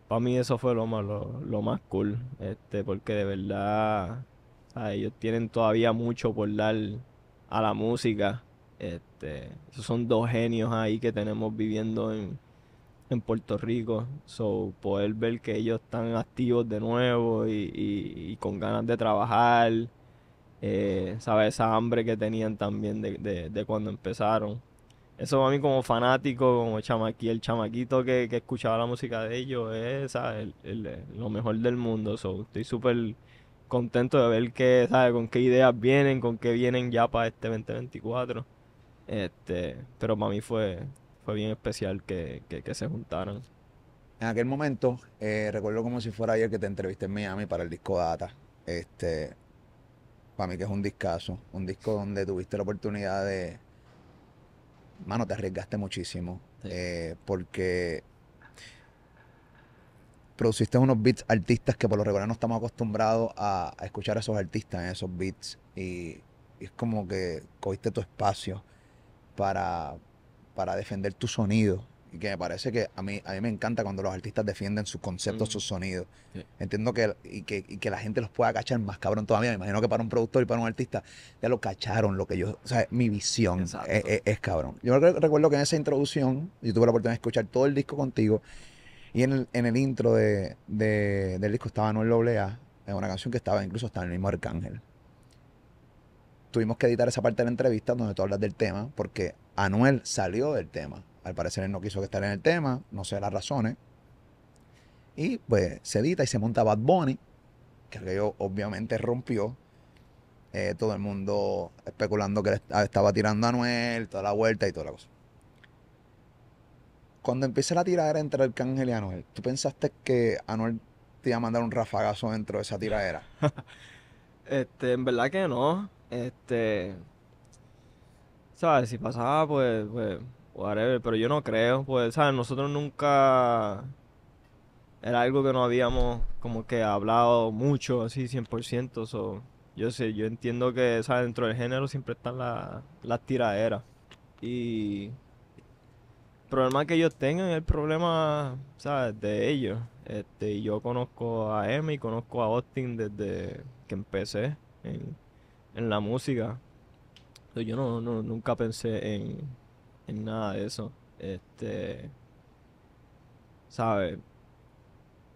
Para mí eso fue lo más, lo, más cool, este, porque de verdad ah, ellos tienen todavía mucho por dar a la música. Este, esos son dos genios ahí que tenemos viviendo en, Puerto Rico. So, poder ver que ellos están activos de nuevo y con ganas de trabajar. Eh, ¿sabes? Esa hambre que tenían también de, cuando empezaron. Eso para mí como fanático, como chamaquí, el chamaquito que, escuchaba la música de ellos es, eh, lo mejor del mundo. So, estoy súper contento de ver que, Con qué ideas vienen, con qué vienen ya para este 2024. Este, pero para mí fue, fue bien especial que, se juntaran. En aquel momento, eh, recuerdo como si fuera ayer que te entrevisté en Miami para el disco Data. Este, para mí que es un discazo, un disco donde tuviste la oportunidad de, mano, te arriesgaste muchísimo, eh, porque produciste unos beats artistas que por lo regular no estamos acostumbrados a, escuchar a esos artistas en esos beats, y, es como que cogiste tu espacio para, para defender tu sonido y que me parece que a mí, a mí me encanta cuando los artistas defienden sus conceptos, sus sonidos. Entiendo que que, la gente los pueda cachar más cabrón todavía. Me imagino que para un productor y para un artista ya lo cacharon, lo que yo, mi visión e, e, es, cabrón. Yo recuerdo que en esa introducción, yo tuve la oportunidad de escuchar todo el disco contigo y en el, en el intro del disco estaba Anuel Noel En eh, una canción que estaba incluso hasta en el mismo Arcángel. Tuvimos que editar esa parte de la entrevista donde tú hablas del tema, porque Anuel salió del tema al parecer él no quiso que esté en el tema, no sé las razones. Y pues se edita y se monta Bad Bunny, que aquello obviamente rompió. Eh, todo el mundo especulando que estaba tirando a Anuel... toda la vuelta y toda la cosa. Cuando empieza la tiradera entre Arcángel y Anuel, ¿tú pensaste que Anuel te iba a mandar un rafagazo dentro de esa tiradera? este, en verdad que no. Este. ¿Sabes? Si pasaba, pues, pues whatever, pero yo no creo, pues, ¿sabes? Nosotros nunca era algo que no habíamos como que hablado mucho, así 100%, so, yo sé, yo entiendo que, ¿sabes? Dentro del género siempre están las tiraderas y el problema que ellos tengan es el problema, ¿sabes? De ellos. Este, yo conozco a y conozco a Austin desde que empecé en, la música. Yo no, nunca pensé en en nada de eso. Este. ¿Sabes?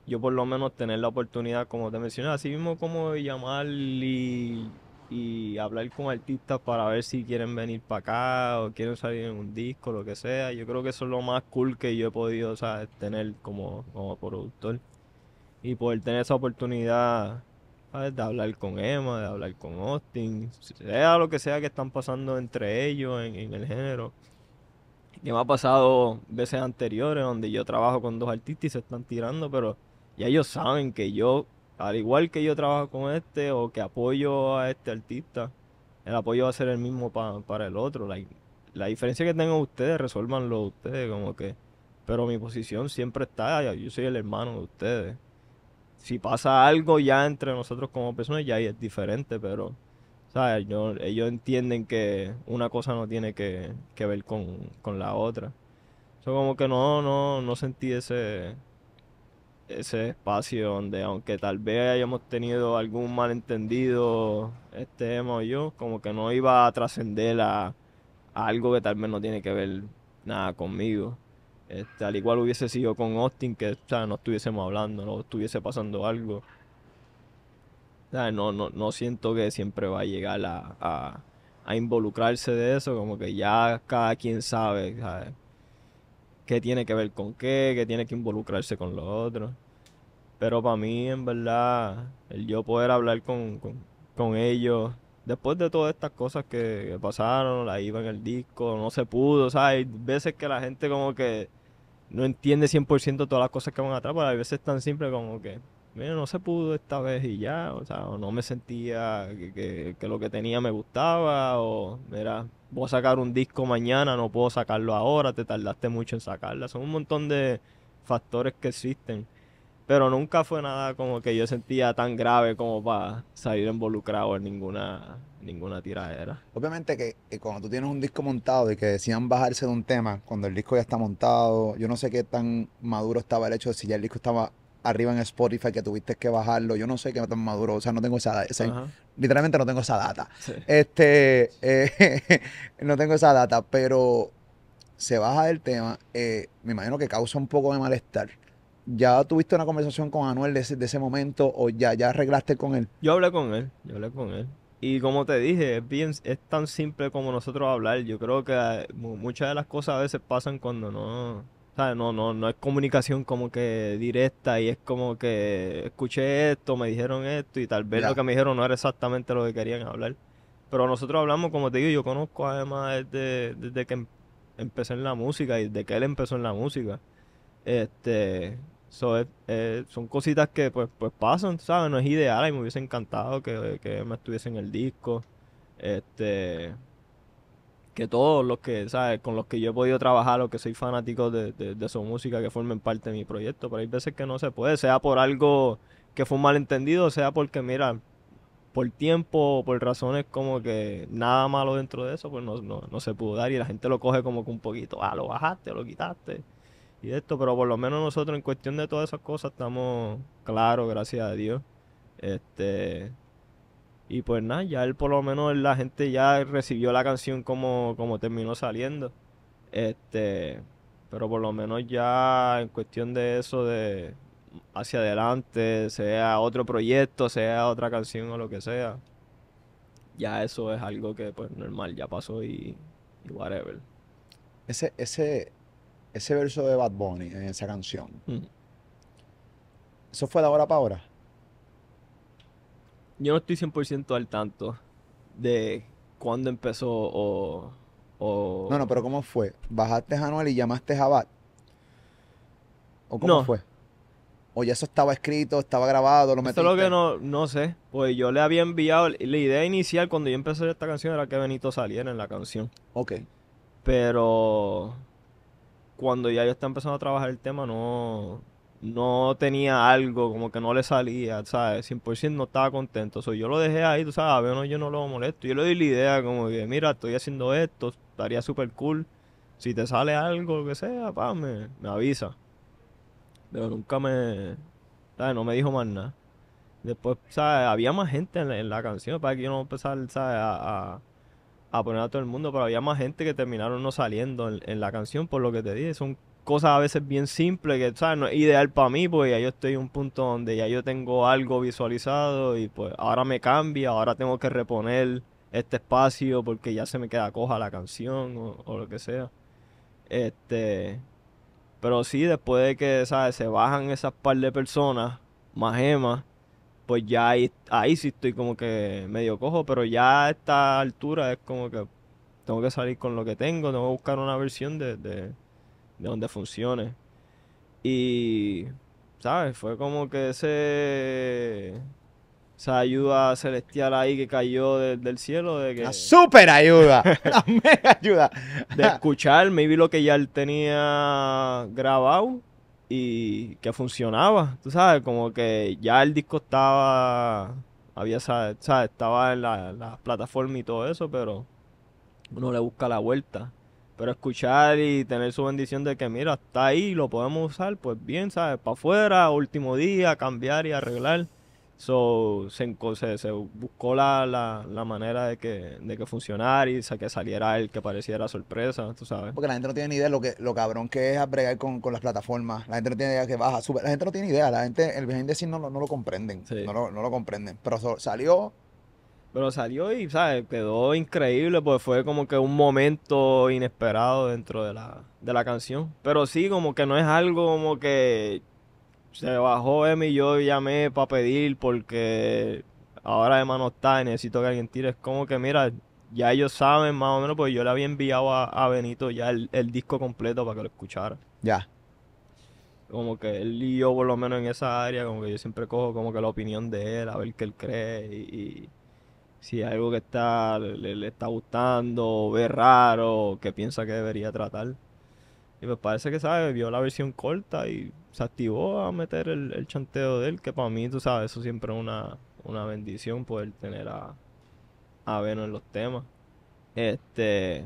Yo por lo menos tener la oportunidad, como te mencioné, así mismo como llamar y, y hablar con artistas para ver si quieren venir para acá o quieren salir en un disco, lo que sea. Yo creo que eso es lo más cool que yo he podido tener como, como productor. Y poder tener esa oportunidad de hablar con Emma, de hablar con Austin, sea lo que sea que están pasando entre ellos en el género. Que me ha pasado veces anteriores donde yo trabajo con dos artistas y se están tirando, pero ya ellos saben que yo, al igual que yo trabajo con este o que apoyo a este artista, el apoyo va a ser el mismo para el otro. la diferencia que tengo ustedes, resuélvanlo ustedes, como que. Pero mi posición siempre está, yo soy el hermano de ustedes. Si pasa algo ya entre nosotros como personas, ya es diferente, pero ellos entienden que una cosa no tiene que, ver con, la otra. Yo como que no, sentí ese, espacio donde aunque tal vez hayamos tenido algún malentendido, este yo, como que no iba a trascender a, algo que tal vez no tiene que ver nada conmigo. Este, al igual hubiese sido con Austin, que no estuviésemos hablando, no estuviese pasando algo. No, no, no siento que siempre va a llegar a, a, involucrarse de eso, como que ya cada quien sabe, qué tiene que ver con qué, qué tiene que involucrarse con lo otro. Pero para mí, en verdad, el yo poder hablar con, ellos, después de todas estas cosas que, pasaron, la iba en el disco, no se pudo, ¿sabes? Hay veces que la gente como que no entiende 100% todas las cosas que van atrás, pero hay veces tan simple como que mira, no se pudo esta vez y ya, o sea, no me sentía que, lo que tenía me gustaba, o mira, voy a sacar un disco mañana, no puedo sacarlo ahora, te tardaste mucho en sacarla. Son un montón de factores que existen. Pero nunca fue nada como que yo sentía tan grave como para salir involucrado en ninguna, ninguna tiradera. Obviamente que, que cuando tú tienes un disco montado y que decían bajarse de un tema, cuando el disco ya está montado, yo no sé qué tan maduro estaba el hecho de si ya el disco estaba arriba en Spotify que tuviste que bajarlo. Yo no sé qué tan maduro, o sea, no tengo esa, literalmente no tengo esa data. Este, eh, no tengo esa data, pero se baja del tema. Eh, me imagino que causa un poco de malestar. ¿Ya tuviste una conversación con Anuel de ese, momento o ya, ya arreglaste con él? Yo hablé con él, yo hablé con él. Y como te dije, bien, es tan simple como nosotros hablar. Yo creo que ah, muchas de las cosas a veces pasan cuando no, no, no, no es comunicación como que directa y es como que escuché esto, me dijeron esto y tal vez lo que me dijeron no era exactamente lo que querían hablar. Pero nosotros hablamos, como te digo, yo conozco además desde, desde que em-, empecé en la música y desde que él empezó en la música. Este, son cositas que pues, pues pasan, ¿sabes? No es ideal y me hubiese encantado que, que me estuviese en el disco. Este, que todos los que, ¿sabes? Con los que yo he podido trabajar o que soy fanático de, su música, que formen parte de mi proyecto. Pero hay veces que no se puede, sea por algo que fue un malentendido, sea porque, mira, por tiempo, por razones como que nada malo dentro de eso, pues no, no, no se pudo dar y la gente lo coge como que un poquito, ah, lo bajaste, lo quitaste y esto, pero por lo menos nosotros en cuestión de todas esas cosas estamos claros, gracias a Dios. Este, y pues nada, ya él por lo menos la gente ya recibió la canción como, como terminó saliendo. Este, pero por lo menos ya en cuestión de eso, de hacia adelante, sea otro proyecto, sea otra canción o lo que sea, ya eso es algo que pues normal, ya pasó y, whatever. Ese, ese, ese verso de Bad Bunny en esa canción, mm. ¿eso fue de ahora para ahora? yo no estoy 100% al tanto de cuándo empezó o, No, no, pero ¿cómo fue? ¿Bajaste a y llamaste a Abad? ¿O cómo fue? ¿O ya eso estaba escrito, estaba grabado, lo metiste? Eso lo que no, no sé. Pues yo le había enviado... La idea inicial cuando yo empecé esta canción era que Benito saliera en la canción. Ok. Pero... Cuando ya yo estaba empezando a trabajar el tema, no no tenía algo, como que no le salía, ¿sabes? 100% no estaba contento. yo lo dejé ahí, tú sabes, no, yo no lo molesto. Yo le di la idea, como que, mira, estoy haciendo esto, estaría súper cool. Si te sale algo, lo que sea, pa, me, avisa. Pero nunca me. ¿sabes? No me dijo más nada. Después, ¿sabes? Había más gente en la, canción, para que yo no empezara, ¿sabes? A, a, poner a todo el mundo, pero había más gente que terminaron no saliendo en, la canción, por lo que te dije. Son cosas a veces bien simples que, ¿sabes? No es ideal para mí porque ya yo estoy en un punto donde ya yo tengo algo visualizado y pues ahora me cambia, ahora tengo que reponer este espacio porque ya se me queda coja la canción o, lo que sea. Este... Pero sí, después de que, ¿sabes? Se bajan esas par de personas, más gemas pues ya ahí, sí estoy como que medio cojo, pero ya a esta altura es como que tengo que salir con lo que tengo, tengo que buscar una versión de de donde funcione. Y, ¿sabes? Fue como que ese esa ayuda celestial ahí que cayó del cielo. De la super ayuda, la mega ayuda. de escuchar, me vi lo que ya él tenía grabado y que funcionaba, tú sabes, como que ya el disco estaba, había, ¿sabes? estaba en la, la plataforma y todo eso, pero uno le busca la vuelta. Pero escuchar y tener su bendición de que, mira, está ahí, lo podemos usar, pues bien, ¿sabes? Para afuera, último día, cambiar y arreglar. So, se, buscó la, la, manera de que, de que funcionara y que saliera el que pareciera sorpresa, tú sabes. Porque la gente no tiene ni idea de lo, que, lo cabrón que es bregar con, las plataformas. La gente no tiene idea que baja, sube. La gente no tiene idea. La gente, el behind de no, lo comprenden. No, lo, comprenden. Pero salió, pero salió y, ¿sabes? Quedó increíble porque fue como que un momento inesperado dentro de la, de la canción. Pero sí, como que no es algo como que se bajó Emi y yo llamé para pedir porque ahora Emma no está y necesito que alguien tire. Es como que, mira, ya ellos saben más o menos porque yo le había enviado a, Benito ya el, disco completo para que lo escuchara. Ya. Como que él y yo, por lo menos en esa área, como que yo siempre cojo como que la opinión de él, a ver qué él cree y si hay algo que está, le, está gustando, ve raro, que piensa que debería tratar. Y me pues parece que, sabe Vio la versión corta y se activó a meter el, chanteo de él, que para mí, tú sabes, eso siempre es una, una bendición poder tener a, a en los temas. Este.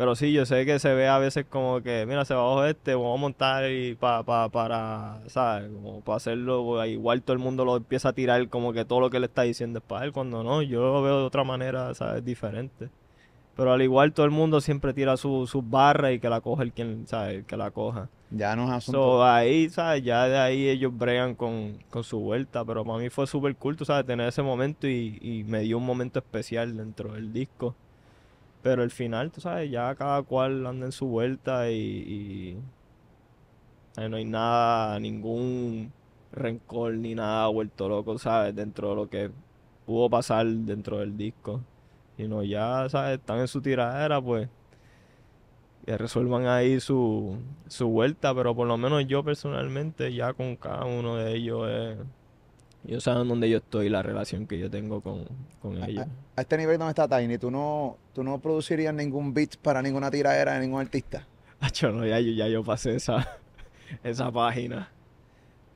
Pero sí, yo sé que se ve a veces como que, mira, se bajó este, vamos a montar y pa, pa, para, ¿sabes? Como para hacerlo, pues, igual todo el mundo lo empieza a tirar como que todo lo que le está diciendo es para él, cuando no, yo lo veo de otra manera, ¿sabes? Diferente. Pero al igual todo el mundo siempre tira sus su barra y que la coja el quien, ¿sabes? que la coja. Ya no es asunto. ahí, ¿sabes? Ya de ahí ellos bregan con, con su vuelta, pero para mí fue súper cool, ¿sabes? Tener ese momento y me dio un momento especial dentro del disco. Pero al final, tú sabes, ya cada cual anda en su vuelta y, no hay nada, ningún rencor ni nada vuelto loco, ¿sabes? Dentro de lo que pudo pasar dentro del disco. Y no, ya, ¿sabes? Están en su tiradera, pues. Que resuelvan ahí su, su vuelta, pero por lo menos yo personalmente, ya con cada uno de ellos, eh, ellos saben dónde yo estoy y la relación que yo tengo con, con ellos a este nivel donde está Tiny, ¿tú no, tú no producirías ningún beat para ninguna tiradera de ningún artista? ya, yo, ya pasé esa, esa página.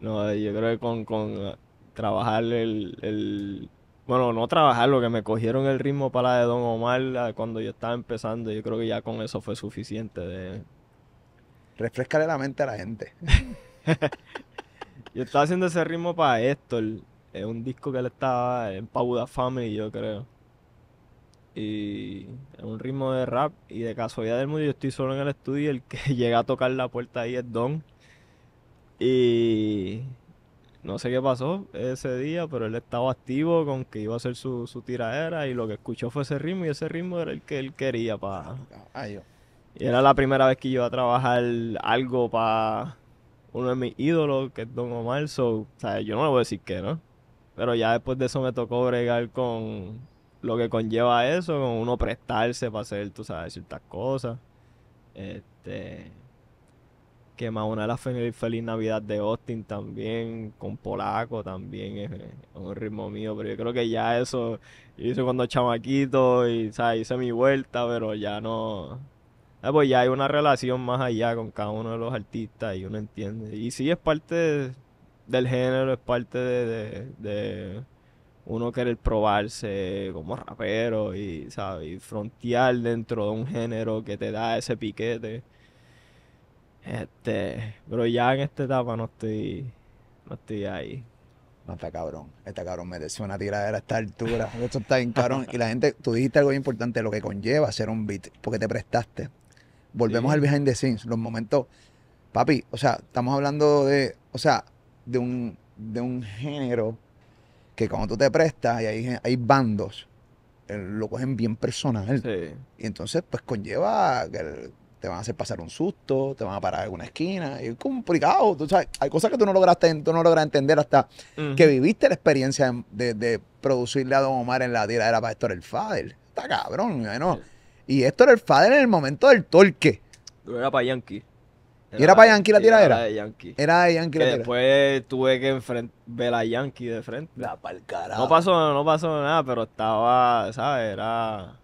No, yo creo que con, con uh, trabajar el, Bueno, no trabajar, lo que me cogieron el ritmo para la de Don Omar cuando yo estaba empezando, yo creo que ya con eso fue suficiente. De... Refrescale la mente a la gente. yo estaba haciendo ese ritmo para esto. Es un disco que él estaba en Da Family, yo creo y en un ritmo de rap y de casualidad del mundo yo estoy solo en el estudio y el que llega a tocar la puerta ahí es Don y no sé qué pasó ese día pero él estaba activo con que iba a hacer su, su tiradera y lo que escuchó fue ese ritmo y ese ritmo era el que él quería para y era la primera vez que yo iba a trabajar algo para uno de mis ídolos que es Don Omar so, o sea, yo no le voy a decir qué, no pero ya después de eso me tocó bregar con lo que conlleva eso, con uno prestarse para hacer, tú sabes, ciertas cosas. Este. Que más una de las feliz, Navidad de Austin también, con Polaco también, es, un ritmo mío, pero yo creo que ya eso hice cuando chamaquito y ¿sabes? hice mi vuelta, pero ya no. Ah, pues ya hay una relación más allá con cada uno de los artistas y uno entiende. Y sí es parte del género, es parte de uno querer probarse como rapero y, ¿sabes? Y frontear dentro de un género que te da ese piquete. Este, pero ya en esta etapa no estoy, no estoy ahí. No, está cabrón, está cabrón, merece una tiradera a esta altura. Esto está bien cabrón. Y la gente, tú dijiste algo importante, lo que conlleva ser un beat, porque te prestaste. Volvemos al behind the scenes, los momentos. Papi, o sea, estamos hablando de, o sea, de un, de un género que cuando tú te prestas y hay, hay bandos, eh, lo cogen bien personal. Y entonces, pues conlleva que te van a hacer pasar un susto, te van a parar en una esquina. Y es complicado. Tú sabes, hay cosas que tú no lograste, tú no logras entender hasta que viviste la experiencia de, de, producirle a Don Omar en la era para Héctor el Fader. Está cabrón, ¿no? Y Héctor el Fader en el momento del torque. Era para Yankee. ¿Y era para Yankee la tira Era de Yankee. Era de Yankee la Después tuve que ver a Yankee de frente. La No pasó, no pasó nada, pero estaba, ¿sabes? Era.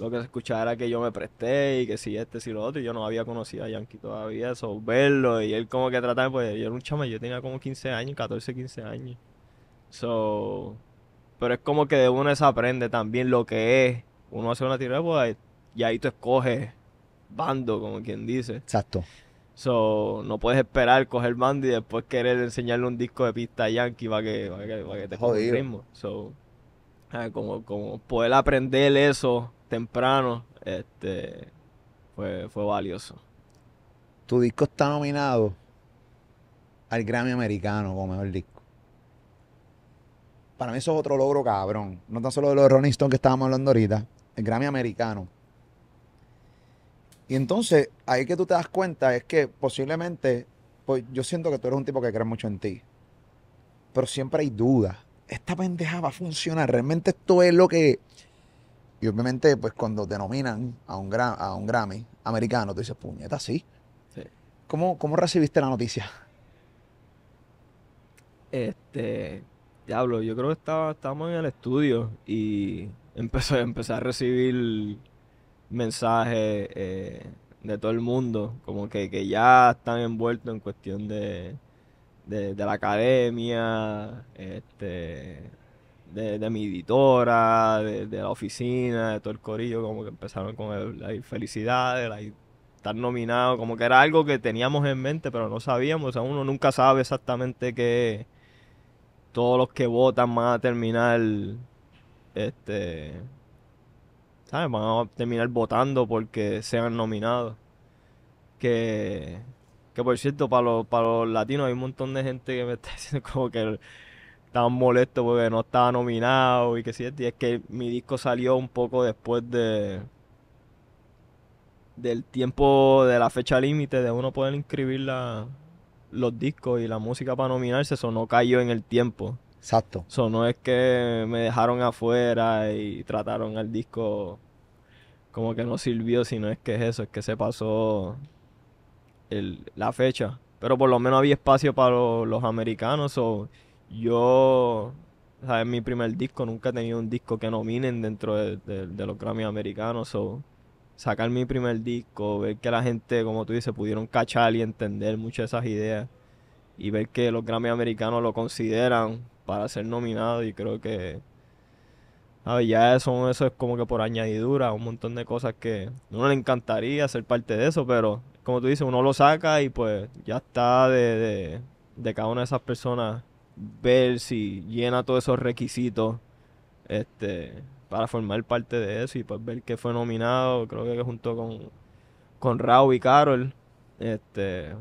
Lo que se escuchaba era que yo me presté y que si este, si lo otro. Y yo no había conocido a Yankee todavía, eso, verlo. Y él como que trataba, pues yo era un chama, yo tenía como 15 años, 14, 15 años. So. Pero es como que de uno se aprende también lo que es. Uno hace una tirada, pues y ahí tú escoges bando, como quien dice. Exacto. So, no puedes esperar coger bando y después querer enseñarle un disco de pista yankee para que, que, te coja el ritmo. So, ah, como, poder aprender eso temprano, este, fue, fue valioso. Tu disco está nominado al Grammy americano como mejor disco. Para mí eso es otro logro cabrón. No tan solo de los Rolling Stone que estábamos hablando ahorita, el Grammy americano. Y entonces, ahí que tú te das cuenta es que posiblemente, pues yo siento que tú eres un tipo que cree mucho en ti, pero siempre hay dudas. Esta pendeja va a funcionar, realmente esto es lo que... Y obviamente, pues cuando te nominan a un, a un Grammy americano, tú dices, puñeta, sí. sí. ¿Cómo, recibiste la noticia? Este, diablo, yo creo que estaba, estábamos en el estudio y a empecé a recibir mensajes eh, de todo el mundo, como que, ya están envueltos en cuestión de, la academia, este, de, mi editora, de, la oficina, de todo el corillo, como que empezaron con la felicidad, la, estar nominado, como que era algo que teníamos en mente, pero no sabíamos, o sea, uno nunca sabe exactamente que todos los que votan van a terminar este ¿sabes? Van a terminar votando porque sean nominados. Que, que por cierto, para los, para los latinos hay un montón de gente que me está diciendo como que estaban molestos porque no estaba nominado y que si es que mi disco salió un poco después de del tiempo de la fecha límite de uno poder inscribir los discos y la música para nominarse, eso no cayó en el tiempo. Exacto. no es que me dejaron afuera y trataron al disco como que no sirvió, sino es que es eso, es que se pasó la fecha. Pero por lo menos había espacio para los americanos. yo, ¿sabes? Mi primer disco, nunca he tenido un disco que nominen dentro de, de, los Grammy americanos. So, sacar mi primer disco, ver que la gente, como tú dices, pudieron cachar y entender muchas de esas ideas. Y ver que los Grammy americanos lo consideran para ser nominado y creo que a ya eso, es como que por añadidura, un montón de cosas que a uno le encantaría ser parte de eso, pero como tú dices, uno lo saca y pues ya está de, de, cada una de esas personas ver si llena todos esos requisitos este, para formar parte de eso y pues ver que fue nominado, creo que junto con, con Raúl y Carol, este,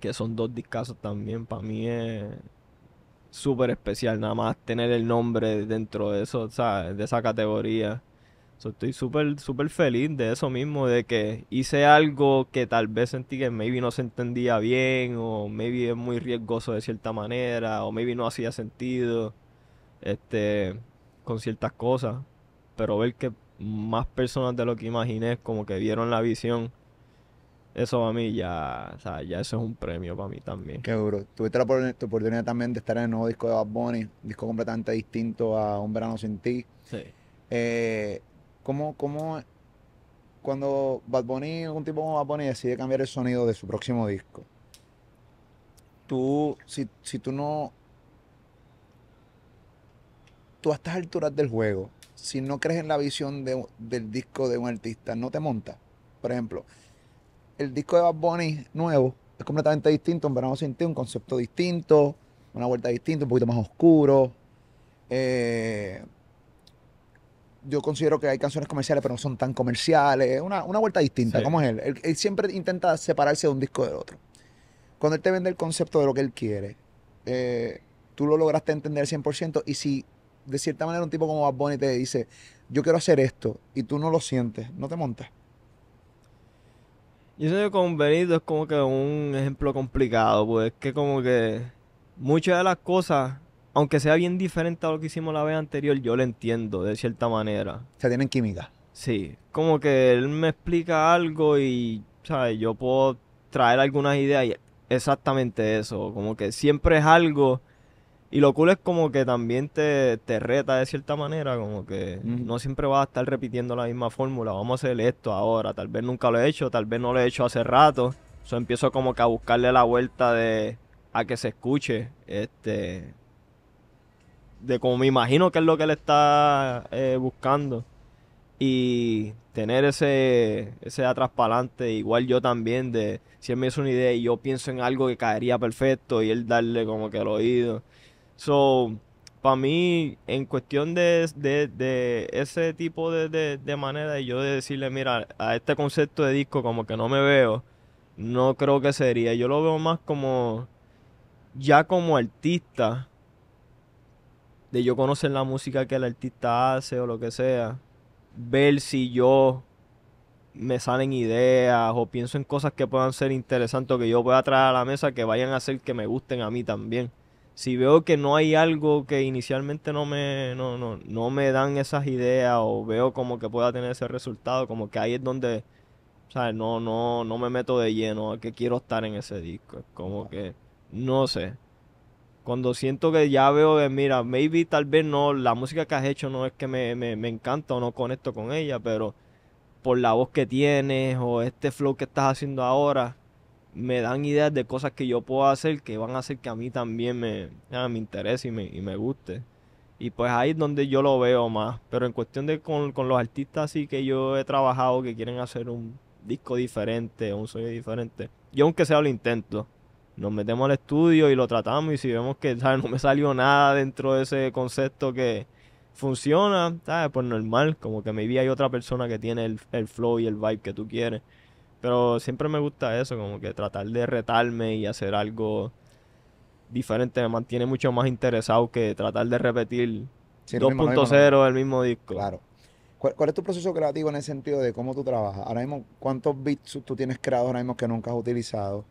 que son dos discasos también, para mí es súper especial, nada más tener el nombre dentro de eso, De esa categoría. estoy súper, súper feliz de eso mismo, de que hice algo que tal vez sentí que maybe no se entendía bien, o maybe es muy riesgoso de cierta manera, o maybe no hacía sentido, este, con ciertas cosas. Pero ver que más personas de lo que imaginé como que vieron la visión eso para mí ya, o sea, ya eso es un premio para mí también. Qué duro. Tuviste la oportunidad también de estar en el nuevo disco de Bad Bunny, disco completamente distinto a Un Verano Sin Ti. Sí. Eh, ¿cómo, ¿Cómo, cuando Bad Bunny, un tipo como Bad Bunny decide cambiar el sonido de su próximo disco, tú, si, si tú no, tú a estas alturas del juego, si no crees en la visión del disco de un artista, no te montas. Por ejemplo, el disco de Bad Bunny nuevo es completamente distinto. En verano sin un concepto distinto, una vuelta distinta, un poquito más oscuro. Eh, yo considero que hay canciones comerciales, pero no son tan comerciales. Una, vuelta distinta, como es él. él. siempre intenta separarse de un disco del otro. Cuando él te vende el concepto de lo que él quiere, eh, tú lo lograste entender 100%. Y si de cierta manera un tipo como Bad Bunny te dice, yo quiero hacer esto, y tú no lo sientes, no te montas. Yo sé que con es como que un ejemplo complicado, pues es que como que muchas de las cosas, aunque sea bien diferente a lo que hicimos la vez anterior, yo lo entiendo de cierta manera. O sea, tienen química. Sí, como que él me explica algo y, ¿sabes? Yo puedo traer algunas ideas y exactamente eso, como que siempre es algo y lo cool es como que también te, te reta de cierta manera, como que no siempre vas a estar repitiendo la misma fórmula, vamos a hacer esto ahora, tal vez nunca lo he hecho, tal vez no lo he hecho hace rato. Eso empiezo como que a buscarle la vuelta de a que se escuche, este de como me imagino que es lo que él está eh, buscando. Y tener ese, ese adelante. igual yo también, de si él me hizo una idea y yo pienso en algo que caería perfecto y él darle como que el oído. So, para mí, en cuestión de, de, ese tipo de, de, de manera, yo de decirle, mira, a este concepto de disco como que no me veo, no creo que sería. Yo lo veo más como, ya como artista, de yo conocer la música que el artista hace o lo que sea, ver si yo me salen ideas o pienso en cosas que puedan ser interesantes o que yo pueda traer a la mesa que vayan a hacer que me gusten a mí también si veo que no hay algo que inicialmente no me, no, no, me dan esas ideas o veo como que pueda tener ese resultado, como que ahí es donde, sea No, no, no me meto de lleno, que quiero estar en ese disco. Es como que, no sé. Cuando siento que ya veo que, mira, maybe tal vez no, la música que has hecho no es que me, me, me encanta o no conecto con ella, pero por la voz que tienes o este flow que estás haciendo ahora, me dan ideas de cosas que yo puedo hacer que van a hacer que a mí también me, me interese y me, guste. Y pues ahí es donde yo lo veo más. Pero en cuestión de con, con los artistas así que yo he trabajado que quieren hacer un disco diferente, un sonido diferente, yo aunque sea lo intento. Nos metemos al estudio y lo tratamos y si vemos que ¿sabes? no me salió nada dentro de ese concepto que funciona, ¿sabes? pues normal, como que me vi hay otra persona que tiene el, el flow y el vibe que tú quieres. Pero siempre me gusta eso, como que tratar de retarme y hacer algo diferente me mantiene mucho más interesado que tratar de repetir 2.0 del mismo disco. Claro. ¿Cuál, es tu proceso creativo en el sentido de cómo tú trabajas? Ahora mismo, ¿cuántos beats tú tienes creados ahora mismo que nunca has utilizado?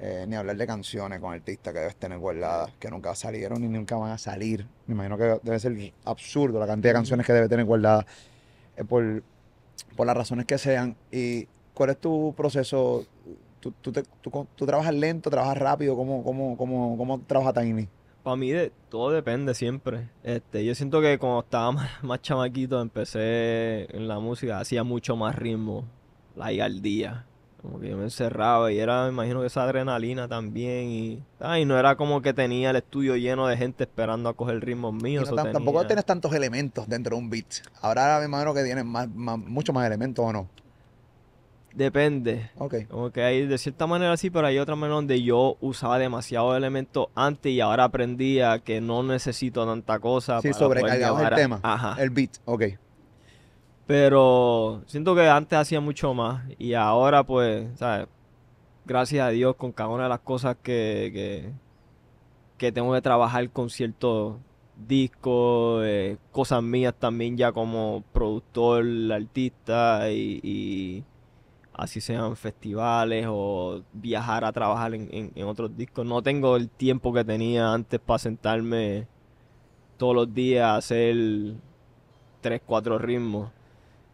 Eh, ni hablar de canciones con artistas que debes tener guardadas, que nunca salieron y nunca van a salir. Me imagino que debe ser absurdo la cantidad de canciones que debe tener guardadas eh, por, por las razones que sean. Y ¿Cuál es tu proceso? ¿Tú, trabajas lento, trabajas rápido? ¿Cómo, trabajas trabaja Tiny? Para mí todo depende siempre. Este, yo siento que cuando estaba más, chamaquito empecé en la música, hacía mucho más ritmo, La al día. Como que yo me encerraba y era, me imagino que esa adrenalina también. Y, no era como que tenía el estudio lleno de gente esperando a coger ritmos míos. Tampoco tienes tantos elementos dentro de un beat. Ahora me imagino que tienes muchos más elementos o no. Depende. ok Como hay de cierta manera sí, pero hay otra manera donde yo usaba demasiados elementos antes y ahora aprendía que no necesito tanta cosa. Sí, sobrecargabas el tema. Ajá. El beat, ok. Pero siento que antes hacía mucho más y ahora pues, ¿sabes? Gracias a Dios con cada una de las cosas que, que, tengo que trabajar con ciertos discos, eh, cosas mías también ya como productor, artista y así sean festivales o viajar a trabajar en, otros discos. No tengo el tiempo que tenía antes para sentarme todos los días a hacer tres, cuatro ritmos.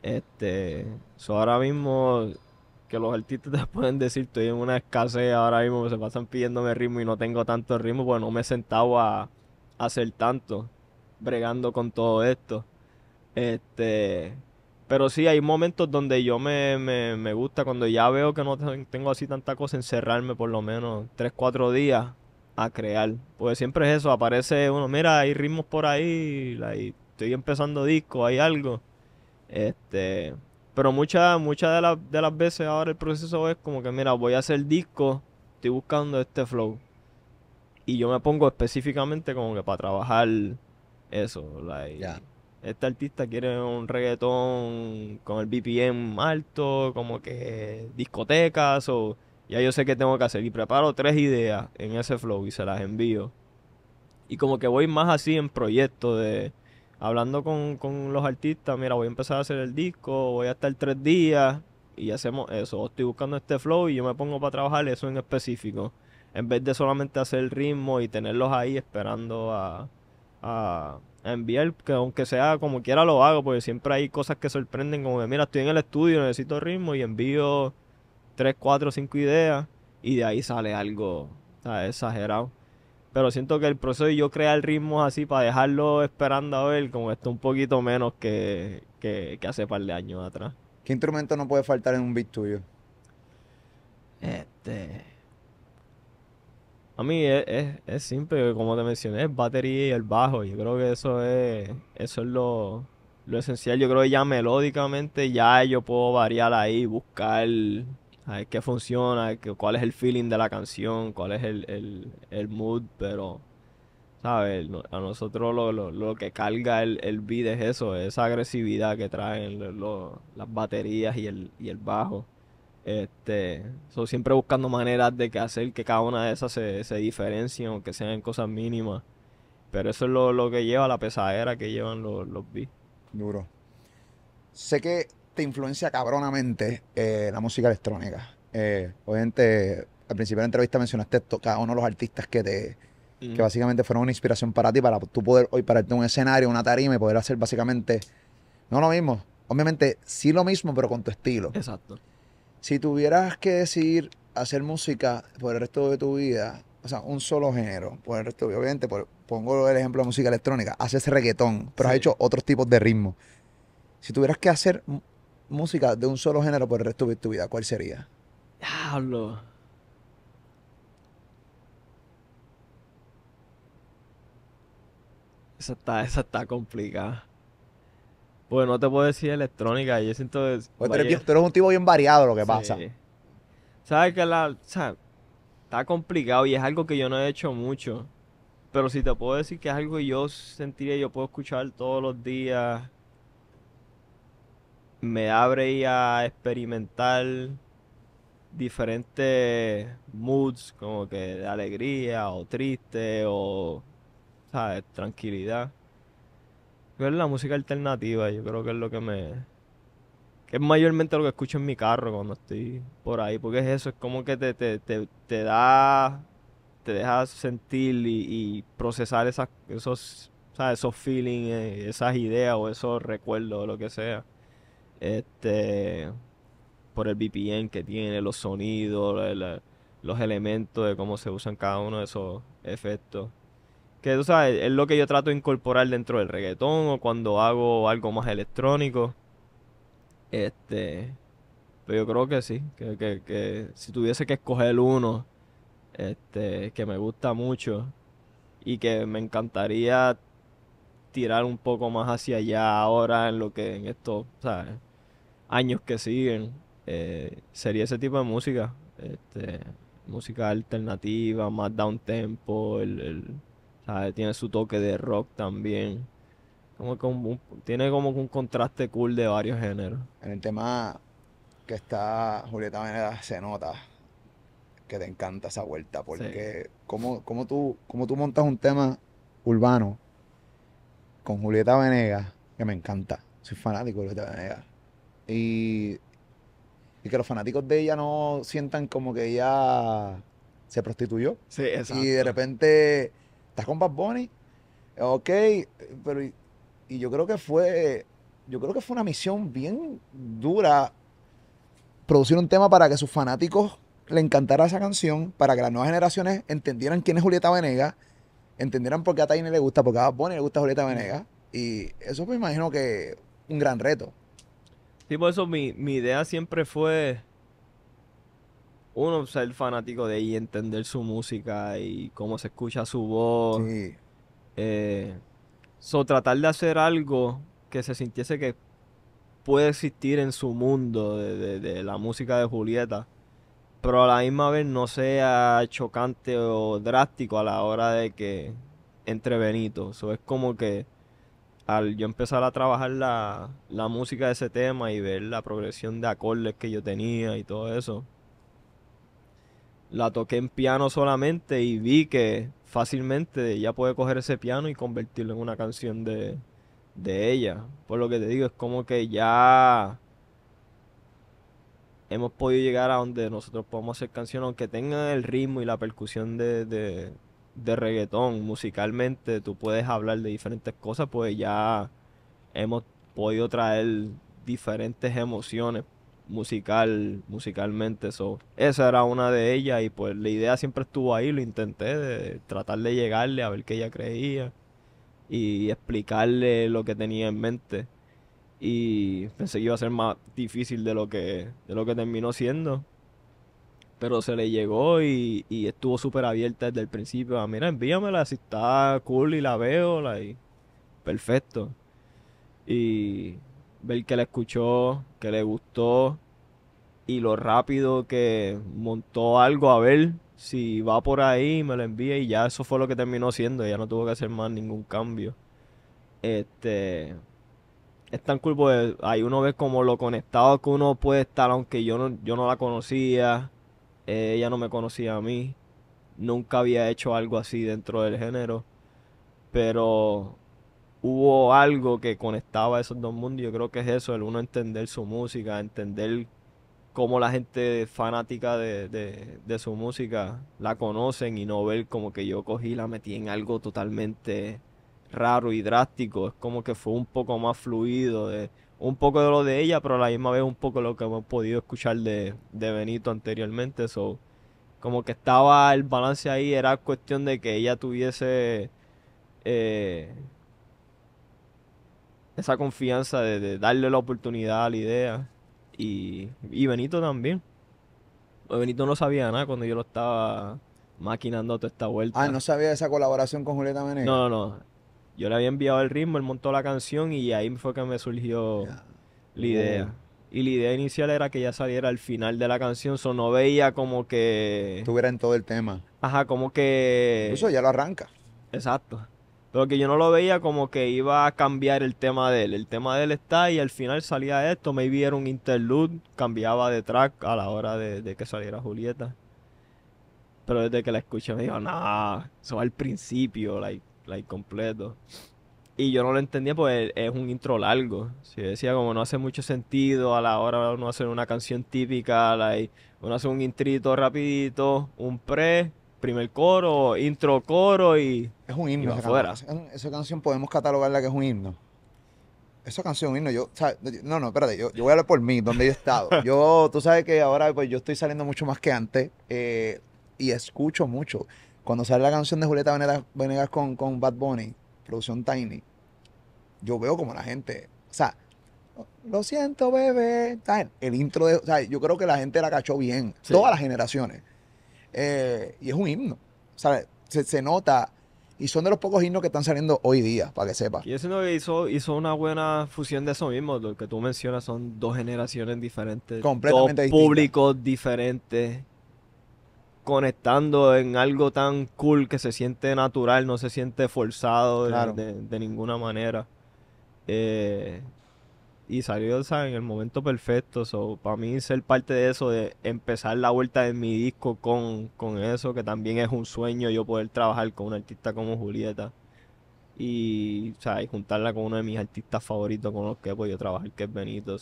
Este, ahora mismo que los artistas te pueden decir, estoy en una escasez, ahora mismo se pasan pidiéndome ritmo y no tengo tanto ritmo, pues no me he sentado a, a hacer tanto, bregando con todo esto. Este, pero sí, hay momentos donde yo me, me, me, gusta, cuando ya veo que no tengo así tanta cosa, encerrarme por lo menos 3, 4 días a crear. Porque siempre es eso, aparece uno, mira, hay ritmos por ahí, estoy empezando disco, hay algo. Este, pero muchas muchas de, de las veces ahora el proceso es como que, mira, voy a hacer disco, estoy buscando este flow. Y yo me pongo específicamente como que para trabajar eso, like este artista quiere un reggaetón con el BPM alto, como que discotecas o ya yo sé qué tengo que hacer y preparo tres ideas en ese flow y se las envío. Y como que voy más así en proyecto de hablando con, los artistas, mira, voy a empezar a hacer el disco, voy a estar tres días y hacemos eso. estoy buscando este flow y yo me pongo para trabajar eso en específico. En vez de solamente hacer el ritmo y tenerlos ahí esperando a enviar, que aunque sea como quiera lo hago, porque siempre hay cosas que sorprenden, como que mira, estoy en el estudio, necesito ritmo y envío 3, 4, 5 ideas y de ahí sale algo exagerado. Pero siento que el proceso de yo crear ritmos así para dejarlo esperando a ver, como está un poquito menos que, que, que hace par de años atrás. ¿Qué instrumento no puede faltar en un beat tuyo? Este. A mí es, es, simple, como te mencioné, es batería y el bajo. Yo creo que eso es, eso es lo, esencial. Yo creo que ya melódicamente ya yo puedo variar ahí, buscar a qué funciona, cuál es el feeling de la canción, cuál es el, mood, pero, ¿sabes? A nosotros lo, lo, que carga el, el, beat es eso, esa agresividad que traen las baterías y el, y el bajo. Este, siempre buscando maneras de que hacer que cada una de esas se, se diferencien, que sean cosas mínimas. Pero eso es lo, que lleva la pesadera que llevan los, los beats. Duro. Sé que te influencia cabronamente eh, la música electrónica. Eh, obviamente, al principio de la entrevista mencionaste cada uno de los artistas que te, que básicamente fueron una inspiración para ti, para tú poder hoy pararte un escenario, una tarima y poder hacer básicamente, no lo mismo, obviamente sí lo mismo, pero con tu estilo. Exacto. Si tuvieras que decidir hacer música por el resto de tu vida, o sea, un solo género, por el resto, obviamente, pongo el ejemplo de música electrónica, haces reggaetón, pero has hecho otros tipos de ritmos. Si tuvieras que hacer música de un solo género por el resto de tu vida, ¿cuál sería? Diablo. está, esa está complicada. Pues no te puedo decir electrónica, yo siento... Que, Pero es pues un tipo bien variado lo que pasa. Sabes que la... O sea, está complicado y es algo que yo no he hecho mucho. Pero si te puedo decir que es algo que yo sentiría, yo puedo escuchar todos los días. Me abre a experimentar diferentes moods, como que de alegría o triste o ¿sabes? tranquilidad. Yo la música alternativa, yo creo que es lo que me. que es mayormente lo que escucho en mi carro cuando estoy por ahí, porque es eso, es como que te, te, da. te deja sentir y, procesar esas, esos, esos feelings, eh, esas ideas o esos recuerdos o lo que sea. Este. por el VPN que tiene, los sonidos, los elementos de cómo se usan cada uno de esos efectos. Que tú sabes, es lo que yo trato de incorporar dentro del reggaetón o cuando hago algo más electrónico. Este. Pero yo creo que sí, que, si tuviese que escoger uno este, que me gusta mucho y que me encantaría tirar un poco más hacia allá ahora en lo que en estos años que siguen eh, sería ese tipo de música este, música alternativa más down tempo el tiene su toque de rock también. Como tiene como un contraste cool de varios géneros. En el tema que está Julieta Venegas se nota que te encanta esa vuelta, porque como cómo tú, tú montas un tema urbano con Julieta Venegas, que me encanta, soy fanático de Julieta Venegas, y, y que los fanáticos de ella no sientan como que ella se prostituyó. Sí, exacto. Y de repente ¿Estás con Bad Bunny? Ok, y, yo creo que fue, yo creo que fue una misión bien dura producir un tema para que sus fanáticos le encantara esa canción, para que las nuevas generaciones entendieran quién es Julieta Venegas, entendieran por qué a Tainy le gusta, por qué a Bunny le gusta Julieta mm. Venegas. Y eso me imagino que un gran reto. Sí, por eso mi, mi idea siempre fue uno ser fanático de ella, entender su música y cómo se escucha su voz. Eh, so, tratar de hacer algo que se sintiese que puede existir en su mundo de, de, la música de Julieta, pero a la misma vez no sea chocante o drástico a la hora de que entre Benito. Eso es como que al yo empezar a trabajar la, la música de ese tema y ver la progresión de acordes que yo tenía y todo eso, la toqué en piano solamente y vi que fácilmente ella puede coger ese piano y convertirlo en una canción de, ella. Por lo que te digo, es como que ya hemos podido llegar a donde nosotros podemos hacer canciones, aunque tengan el ritmo y la percusión de, de, de reggaetón, musicalmente tú puedes hablar de diferentes cosas, pues ya hemos podido traer diferentes emociones musical, musicalmente. So, esa era una de ellas y pues la idea siempre estuvo ahí, lo intenté de tratar de llegarle a ver qué ella creía y explicarle lo que tenía en mente. Y pensé que iba a ser más difícil de lo que, de lo que terminó siendo. Pero se le llegó y, y estuvo súper abierta desde el principio. a mira, envíamela si está cool y la veo. perfecto. Y ver que le escuchó, que le gustó y lo rápido que montó algo a ver si va por ahí, me lo envía y ya eso fue lo que terminó siendo, ya no tuvo que hacer más ningún cambio. Este es tan cool pues, ahí uno ve como lo conectado que uno puede estar, aunque yo no, yo no la conocía, ella no me conocía a mí, nunca había hecho algo así dentro del género, pero hubo algo que conectaba esos dos mundos. Yo creo que es eso, el uno entender su música, entender cómo la gente fanática de, su música la conocen y no ver como que yo cogí la metí en algo totalmente raro y drástico. Es como que fue un poco más fluido, de, un poco de lo de ella, pero a la misma vez un poco lo que hemos podido escuchar de, Benito anteriormente. So, como que estaba el balance ahí, era cuestión de que ella tuviese eh, esa confianza de, darle la oportunidad a la idea. Y, Benito también. Pues Benito no sabía nada cuando yo lo estaba maquinando toda esta vuelta. Ah, no sabía esa colaboración con Julieta Venegas. No, no, no. Yo le había enviado el ritmo, él montó la canción y ahí fue que me surgió la idea. Oh. Y la idea inicial era que ya saliera al final de la canción, so no veía como que... Estuviera en todo el tema. Ajá, como que... Eso ya lo arranca. Exacto. Lo que yo no lo veía como que iba a cambiar el tema de él. El tema de él está y al final salía esto. Me era un interlude, cambiaba de track a la hora de, que saliera Julieta. Pero desde que la escuché me dijo, no, eso al principio, like, like completo. Y yo no lo entendía porque es un intro largo. Si decía como no hace mucho sentido a la hora de uno hacer una canción típica, uno hace un intrito rapidito, un pre, primer coro, intro coro y. Es un himno. esa, canción podemos catalogarla que es un himno. Esa canción, un himno, yo, no, no, espérate, yo, voy a hablar por mí, donde yo he estado. Yo, tú sabes que ahora pues yo estoy saliendo mucho más que antes eh, y escucho mucho. Cuando sale la canción de Julieta Venegas, con, con Bad Bunny, producción Tiny, yo veo como la gente, o sea, lo siento, bebé. El intro de. O sea, yo creo que la gente la cachó bien. Todas las generaciones. Eh, y es un himno. Se, se, nota. Y son de los pocos himnos que están saliendo hoy día, para que sepa. Y eso no hizo, hizo una buena fusión de eso mismo. Lo que tú mencionas son dos generaciones diferentes. dos públicos diferentes. Conectando en algo tan cool que se siente natural, no se siente forzado de, ninguna manera. Eh, y salió en el momento perfecto. So, para mí ser parte de eso, de empezar la vuelta de mi disco con, eso, que también es un sueño yo poder trabajar con un artista como Julieta. Y, juntarla con uno de mis artistas favoritos con los que he podido trabajar, que es Benito.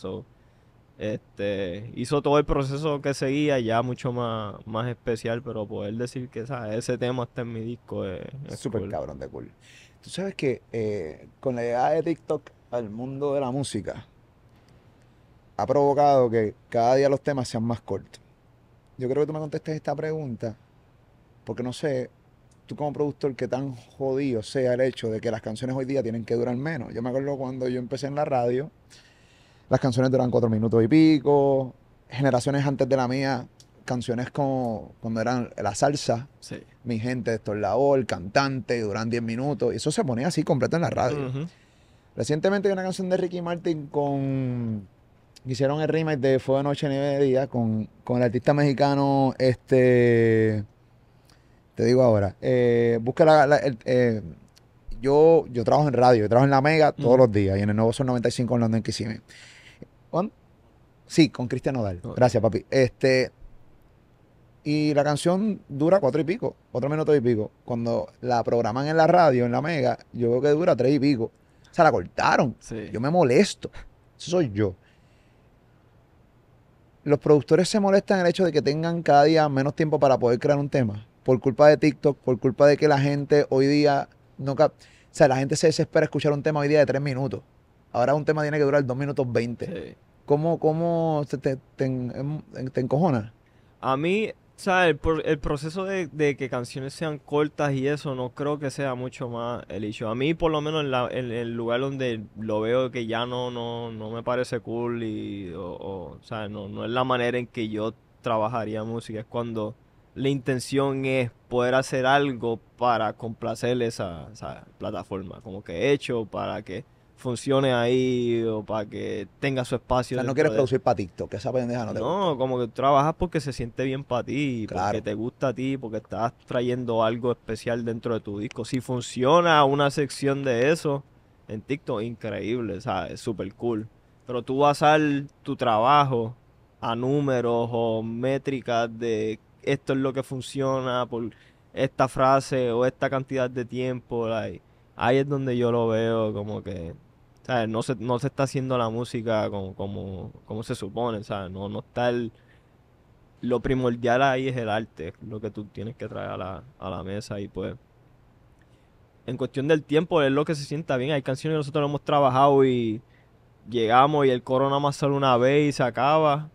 este, hizo todo el proceso que seguía ya mucho más, más especial, pero poder decir que ese tema está en mi disco es súper cabrón de cool. Tú sabes que eh, con la llegada de TikTok al mundo de la música, ha provocado que cada día los temas sean más cortos. Yo creo que tú me contestes esta pregunta porque no sé, tú como productor, qué tan jodido sea el hecho de que las canciones hoy día tienen que durar menos. Yo me acuerdo cuando yo empecé en la radio, las canciones duran cuatro minutos y pico, generaciones antes de la mía, canciones como cuando eran la salsa, mi gente, Héctor el cantante, duran diez minutos, y eso se ponía así completo en la radio. Recientemente hay una canción de Ricky Martin con hicieron el remake de fue de Noche, Nueve de Día con, el artista mexicano, este, te digo ahora, eh, busca la, eh, yo, yo trabajo en radio, yo trabajo en La Mega todos los días y en el Nuevo son 95 en London, que ¿Con? Sí, con Cristian Nodal. Gracias, papi. Este, y la canción dura cuatro y pico, otro minuto y pico. Cuando la programan en la radio, en la mega, yo veo que dura tres y pico. Se la cortaron. Yo me molesto. Eso soy yo los productores se molestan en el hecho de que tengan cada día menos tiempo para poder crear un tema. Por culpa de TikTok, por culpa de que la gente hoy día no... O sea, la gente se desespera escuchar un tema hoy día de tres minutos. Ahora un tema tiene que durar dos minutos veinte. ¿Cómo, te, te, A mí sea, el, el proceso de, que canciones sean cortas y eso no creo que sea mucho más el hecho. A mí, por lo menos, en, el lugar donde lo veo que ya no, no, no me parece cool y, o, sea, no, es la manera en que yo trabajaría música, es cuando la intención es poder hacer algo para complacer esa plataforma, como que he hecho para que funcione ahí o para que tenga su espacio. no quieres producir para TikTok, esa pendeja no te No, como que trabajas porque se siente bien para ti, porque te gusta a ti, porque estás trayendo algo especial dentro de tu disco. Si funciona una sección de eso en TikTok, increíble, o es Súper cool. Pero tú vas a tu trabajo a números o métricas de esto es lo que funciona por esta frase o esta cantidad de tiempo, ahí es donde yo lo veo como que no, se, no se está haciendo la música como, como, se supone, No, no está el... Lo primordial ahí es el arte, lo que tú tienes que traer a la, a la mesa y pues... En cuestión del tiempo es lo que se sienta bien. Hay canciones que nosotros hemos trabajado y llegamos y el coro nada más sale una vez y se acaba.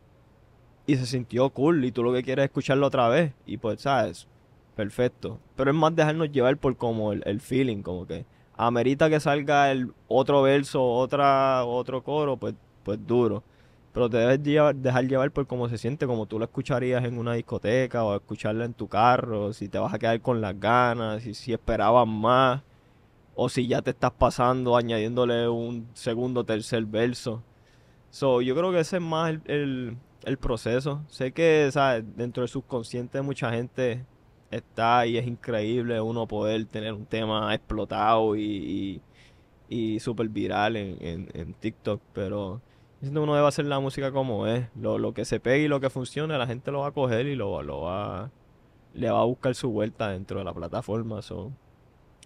Y se sintió cool y tú lo que quieres es escucharlo otra vez. Y pues, ¿sabes? Perfecto. Pero es más dejarnos llevar por como el feeling, como que amerita que salga el otro verso, otra, otro coro, pues, pues duro. Pero te debes dejar llevar por cómo se siente, como tú lo escucharías en una discoteca o escucharla en tu carro, si te vas a quedar con las ganas, si, si esperabas más, o si ya te estás pasando añadiéndole un segundo, tercer verso. So, yo creo que ese es más el, proceso. Sé que dentro del subconsciente de mucha gente está y es increíble uno poder tener un tema explotado y, y, súper viral en, en, TikTok, pero uno debe hacer la música como es, lo, que se pegue y lo que funcione, la gente lo va a coger y lo, lo va, le va a buscar su vuelta dentro de la plataforma.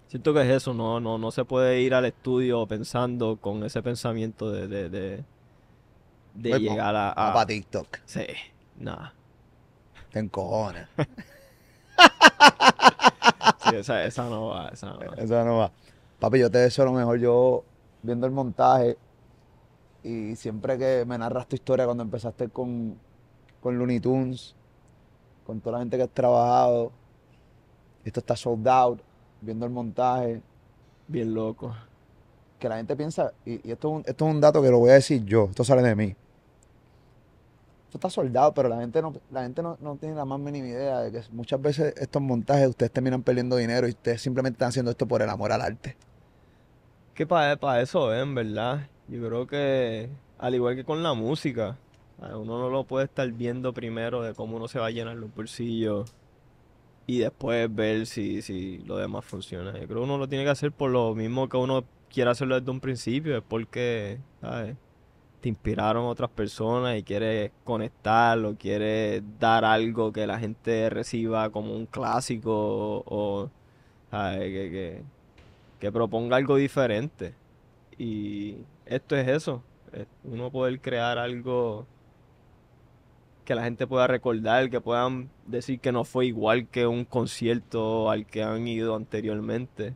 Siento que es eso, no, no, no se puede ir al estudio pensando con ese pensamiento de, de, de, llegar a, a... TikTok. Sí, nada. Te encojones. sí, esa, no va, esa no va. Esa no va. Papi, yo te deseo lo mejor. Yo, viendo el montaje, y siempre que me narras tu historia cuando empezaste con, con Looney Tunes, con toda la gente que has trabajado, esto está sold out, viendo el montaje. Bien loco. Que la gente piensa, y, esto, esto es un dato que lo voy a decir yo, esto sale de mí esto está soldado, pero la gente no, la gente no, tiene la más mínima idea de que muchas veces estos montajes ustedes terminan perdiendo dinero y ustedes simplemente están haciendo esto por el amor al arte. Que para eso es, en verdad. Yo creo que al igual que con la música, uno no lo puede estar viendo primero de cómo uno se va a llenar los bolsillos y después ver si, si lo demás funciona. Yo creo que uno lo tiene que hacer por lo mismo que uno quiera hacerlo desde un principio, es porque, ¿sabes? te inspiraron otras personas y quieres o quieres dar algo que la gente reciba como un clásico o, que, proponga algo diferente. Y esto es eso, uno poder crear algo que la gente pueda recordar, que puedan decir que no fue igual que un concierto al que han ido anteriormente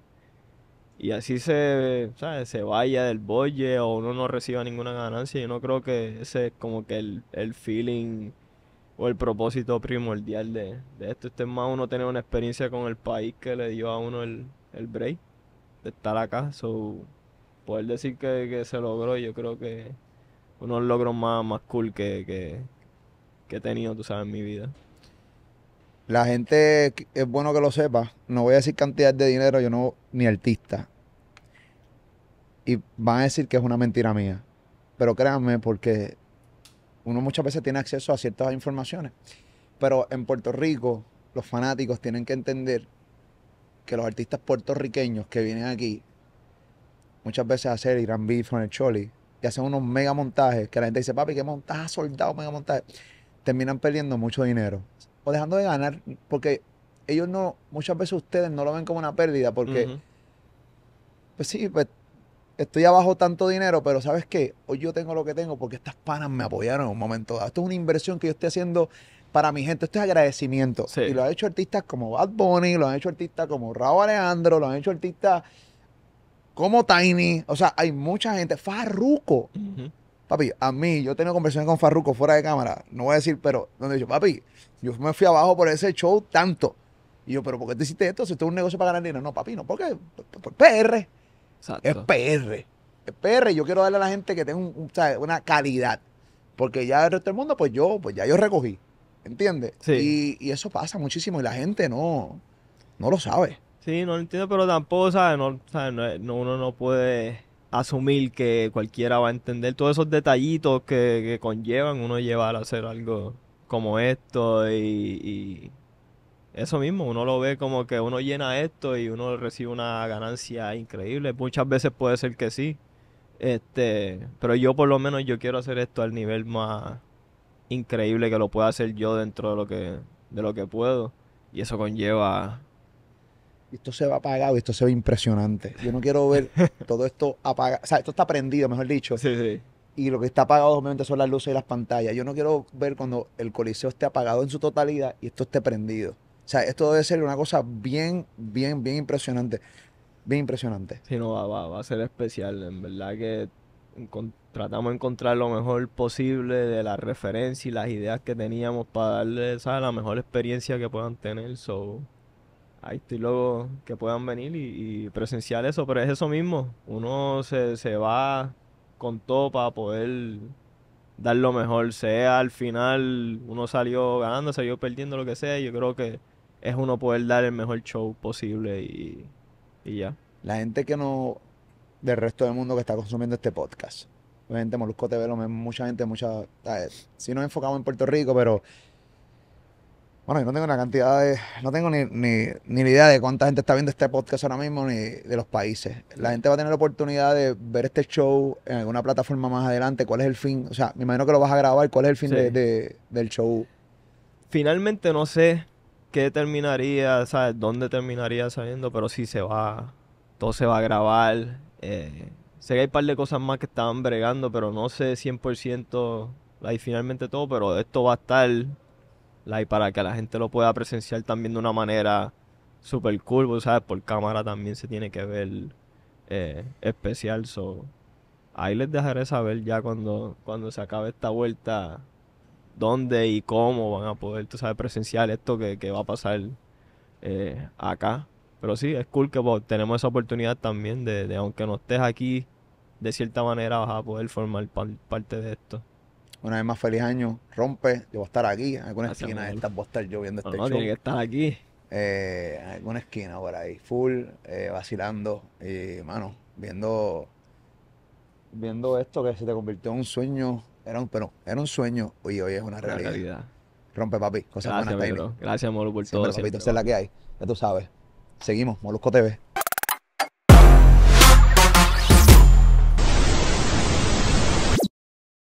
y así se, se vaya del bolle o uno no reciba ninguna ganancia. Yo no creo que ese es como que el, feeling o el propósito primordial de, esto. Este es más uno tener una experiencia con el país que le dio a uno el, break de estar acá. So, poder decir que, se logró, yo creo que uno los logros más, más cool que, que he tenido, tú sabes, en mi vida. La gente, es bueno que lo sepa, no voy a decir cantidad de dinero, yo no, ni artista. Y van a decir que es una mentira mía. Pero créanme, porque uno muchas veces tiene acceso a ciertas informaciones. Pero en Puerto Rico, los fanáticos tienen que entender que los artistas puertorriqueños que vienen aquí, muchas veces a hacer Irán Beef con el Choli, y hacen unos mega montajes, que la gente dice, papi, qué montaje soldado, mega montaje, terminan perdiendo mucho dinero o dejando de ganar, porque ellos no, muchas veces ustedes no lo ven como una pérdida, porque, pues sí, pues, estoy abajo tanto dinero, pero ¿sabes qué? Hoy yo tengo lo que tengo porque estas panas me apoyaron en un momento dado. Esto es una inversión que yo estoy haciendo para mi gente, esto es agradecimiento. Y lo han hecho artistas como Bad Bunny, lo han hecho artistas como Raúl Alejandro, lo han hecho artistas como Tiny. O sea, hay mucha gente. Farruco. Papi, a mí, yo he tenido conversaciones con Farruco fuera de cámara, no voy a decir, pero donde yo, papi, yo me fui abajo por ese show tanto. Y yo, pero ¿por qué te hiciste esto? Si esto es un negocio para ganar dinero. No, papi, no, ¿por qué? Por, PR. Exacto. Es PR. Es PR. Yo quiero darle a la gente que tenga una calidad. Porque ya el resto del mundo, pues yo, pues ya yo recogí. ¿Entiendes? Sí. Y, eso pasa muchísimo y la gente no, no lo sabe. Sí, no lo entiendo, pero tampoco, ¿sabes? uno no puede asumir que cualquiera va a entender todos esos detallitos que, que conllevan uno llevar a hacer algo como esto y, eso mismo, uno lo ve como que uno llena esto y uno recibe una ganancia increíble. Muchas veces puede ser que sí. Este, pero yo por lo menos yo quiero hacer esto al nivel más increíble que lo pueda hacer yo dentro de lo que de lo que puedo y eso conlleva esto se va apagado esto se ve impresionante. Yo no quiero ver todo esto apagado. O sea, esto está prendido, mejor dicho. Sí, sí y lo que está apagado obviamente son las luces y las pantallas. Yo no quiero ver cuando el coliseo esté apagado en su totalidad y esto esté prendido. O sea, esto debe ser una cosa bien, bien, bien impresionante. Bien impresionante. Sí, no, va, a ser especial. En verdad que tratamos de encontrar lo mejor posible de la referencia y las ideas que teníamos para darles la mejor experiencia que puedan tener. So, ahí estoy luego que puedan venir y, y presenciar eso. Pero es eso mismo. Uno se, se va con todo para poder dar lo mejor. Sea al final uno salió ganando, salió perdiendo, lo que sea. Yo creo que es uno poder dar el mejor show posible y, y ya. La gente que no, del resto del mundo que está consumiendo este podcast. Obviamente Molusco TV lo mucha gente, mucha... Si no nos enfocamos en Puerto Rico, pero bueno, yo no tengo una cantidad de. No tengo ni, ni, idea de cuánta gente está viendo este podcast ahora mismo ni de los países. La gente va a tener la oportunidad de ver este show en alguna plataforma más adelante. ¿Cuál es el fin? O sea, me imagino que lo vas a grabar. ¿Cuál es el fin del show? Finalmente no sé qué terminaría, ¿Dónde terminaría saliendo? Pero sí se va. Todo se va a grabar. Eh, sé que hay un par de cosas más que estaban bregando, pero no sé 100% ahí finalmente todo. Pero esto va a estar y para que la gente lo pueda presenciar también de una manera súper cool, ¿sabes? Por cámara también se tiene que ver eh, especial, so ahí les dejaré saber ya cuando, cuando se acabe esta vuelta dónde y cómo van a poder, tú presenciar esto que, va a pasar eh, acá. Pero sí, es cool que pues, tenemos esa oportunidad también de, aunque no estés aquí, de cierta manera vas a poder formar parte de esto. Una vez más, feliz año. Rompe, yo voy a estar aquí. En alguna esquina de estas voy a estar yo viendo este no, show. estar aquí. Eh, en alguna esquina por ahí, full, eh, vacilando. Y, mano, viendo, viendo esto que se te convirtió en un sueño. Era un, pero era un sueño y hoy es una realidad. Rompe, papi. Cosas Gracias, buenas, Gracias, Molusco por todo. siempre, papito. la que hay. Ya tú sabes. Seguimos, Molusco TV.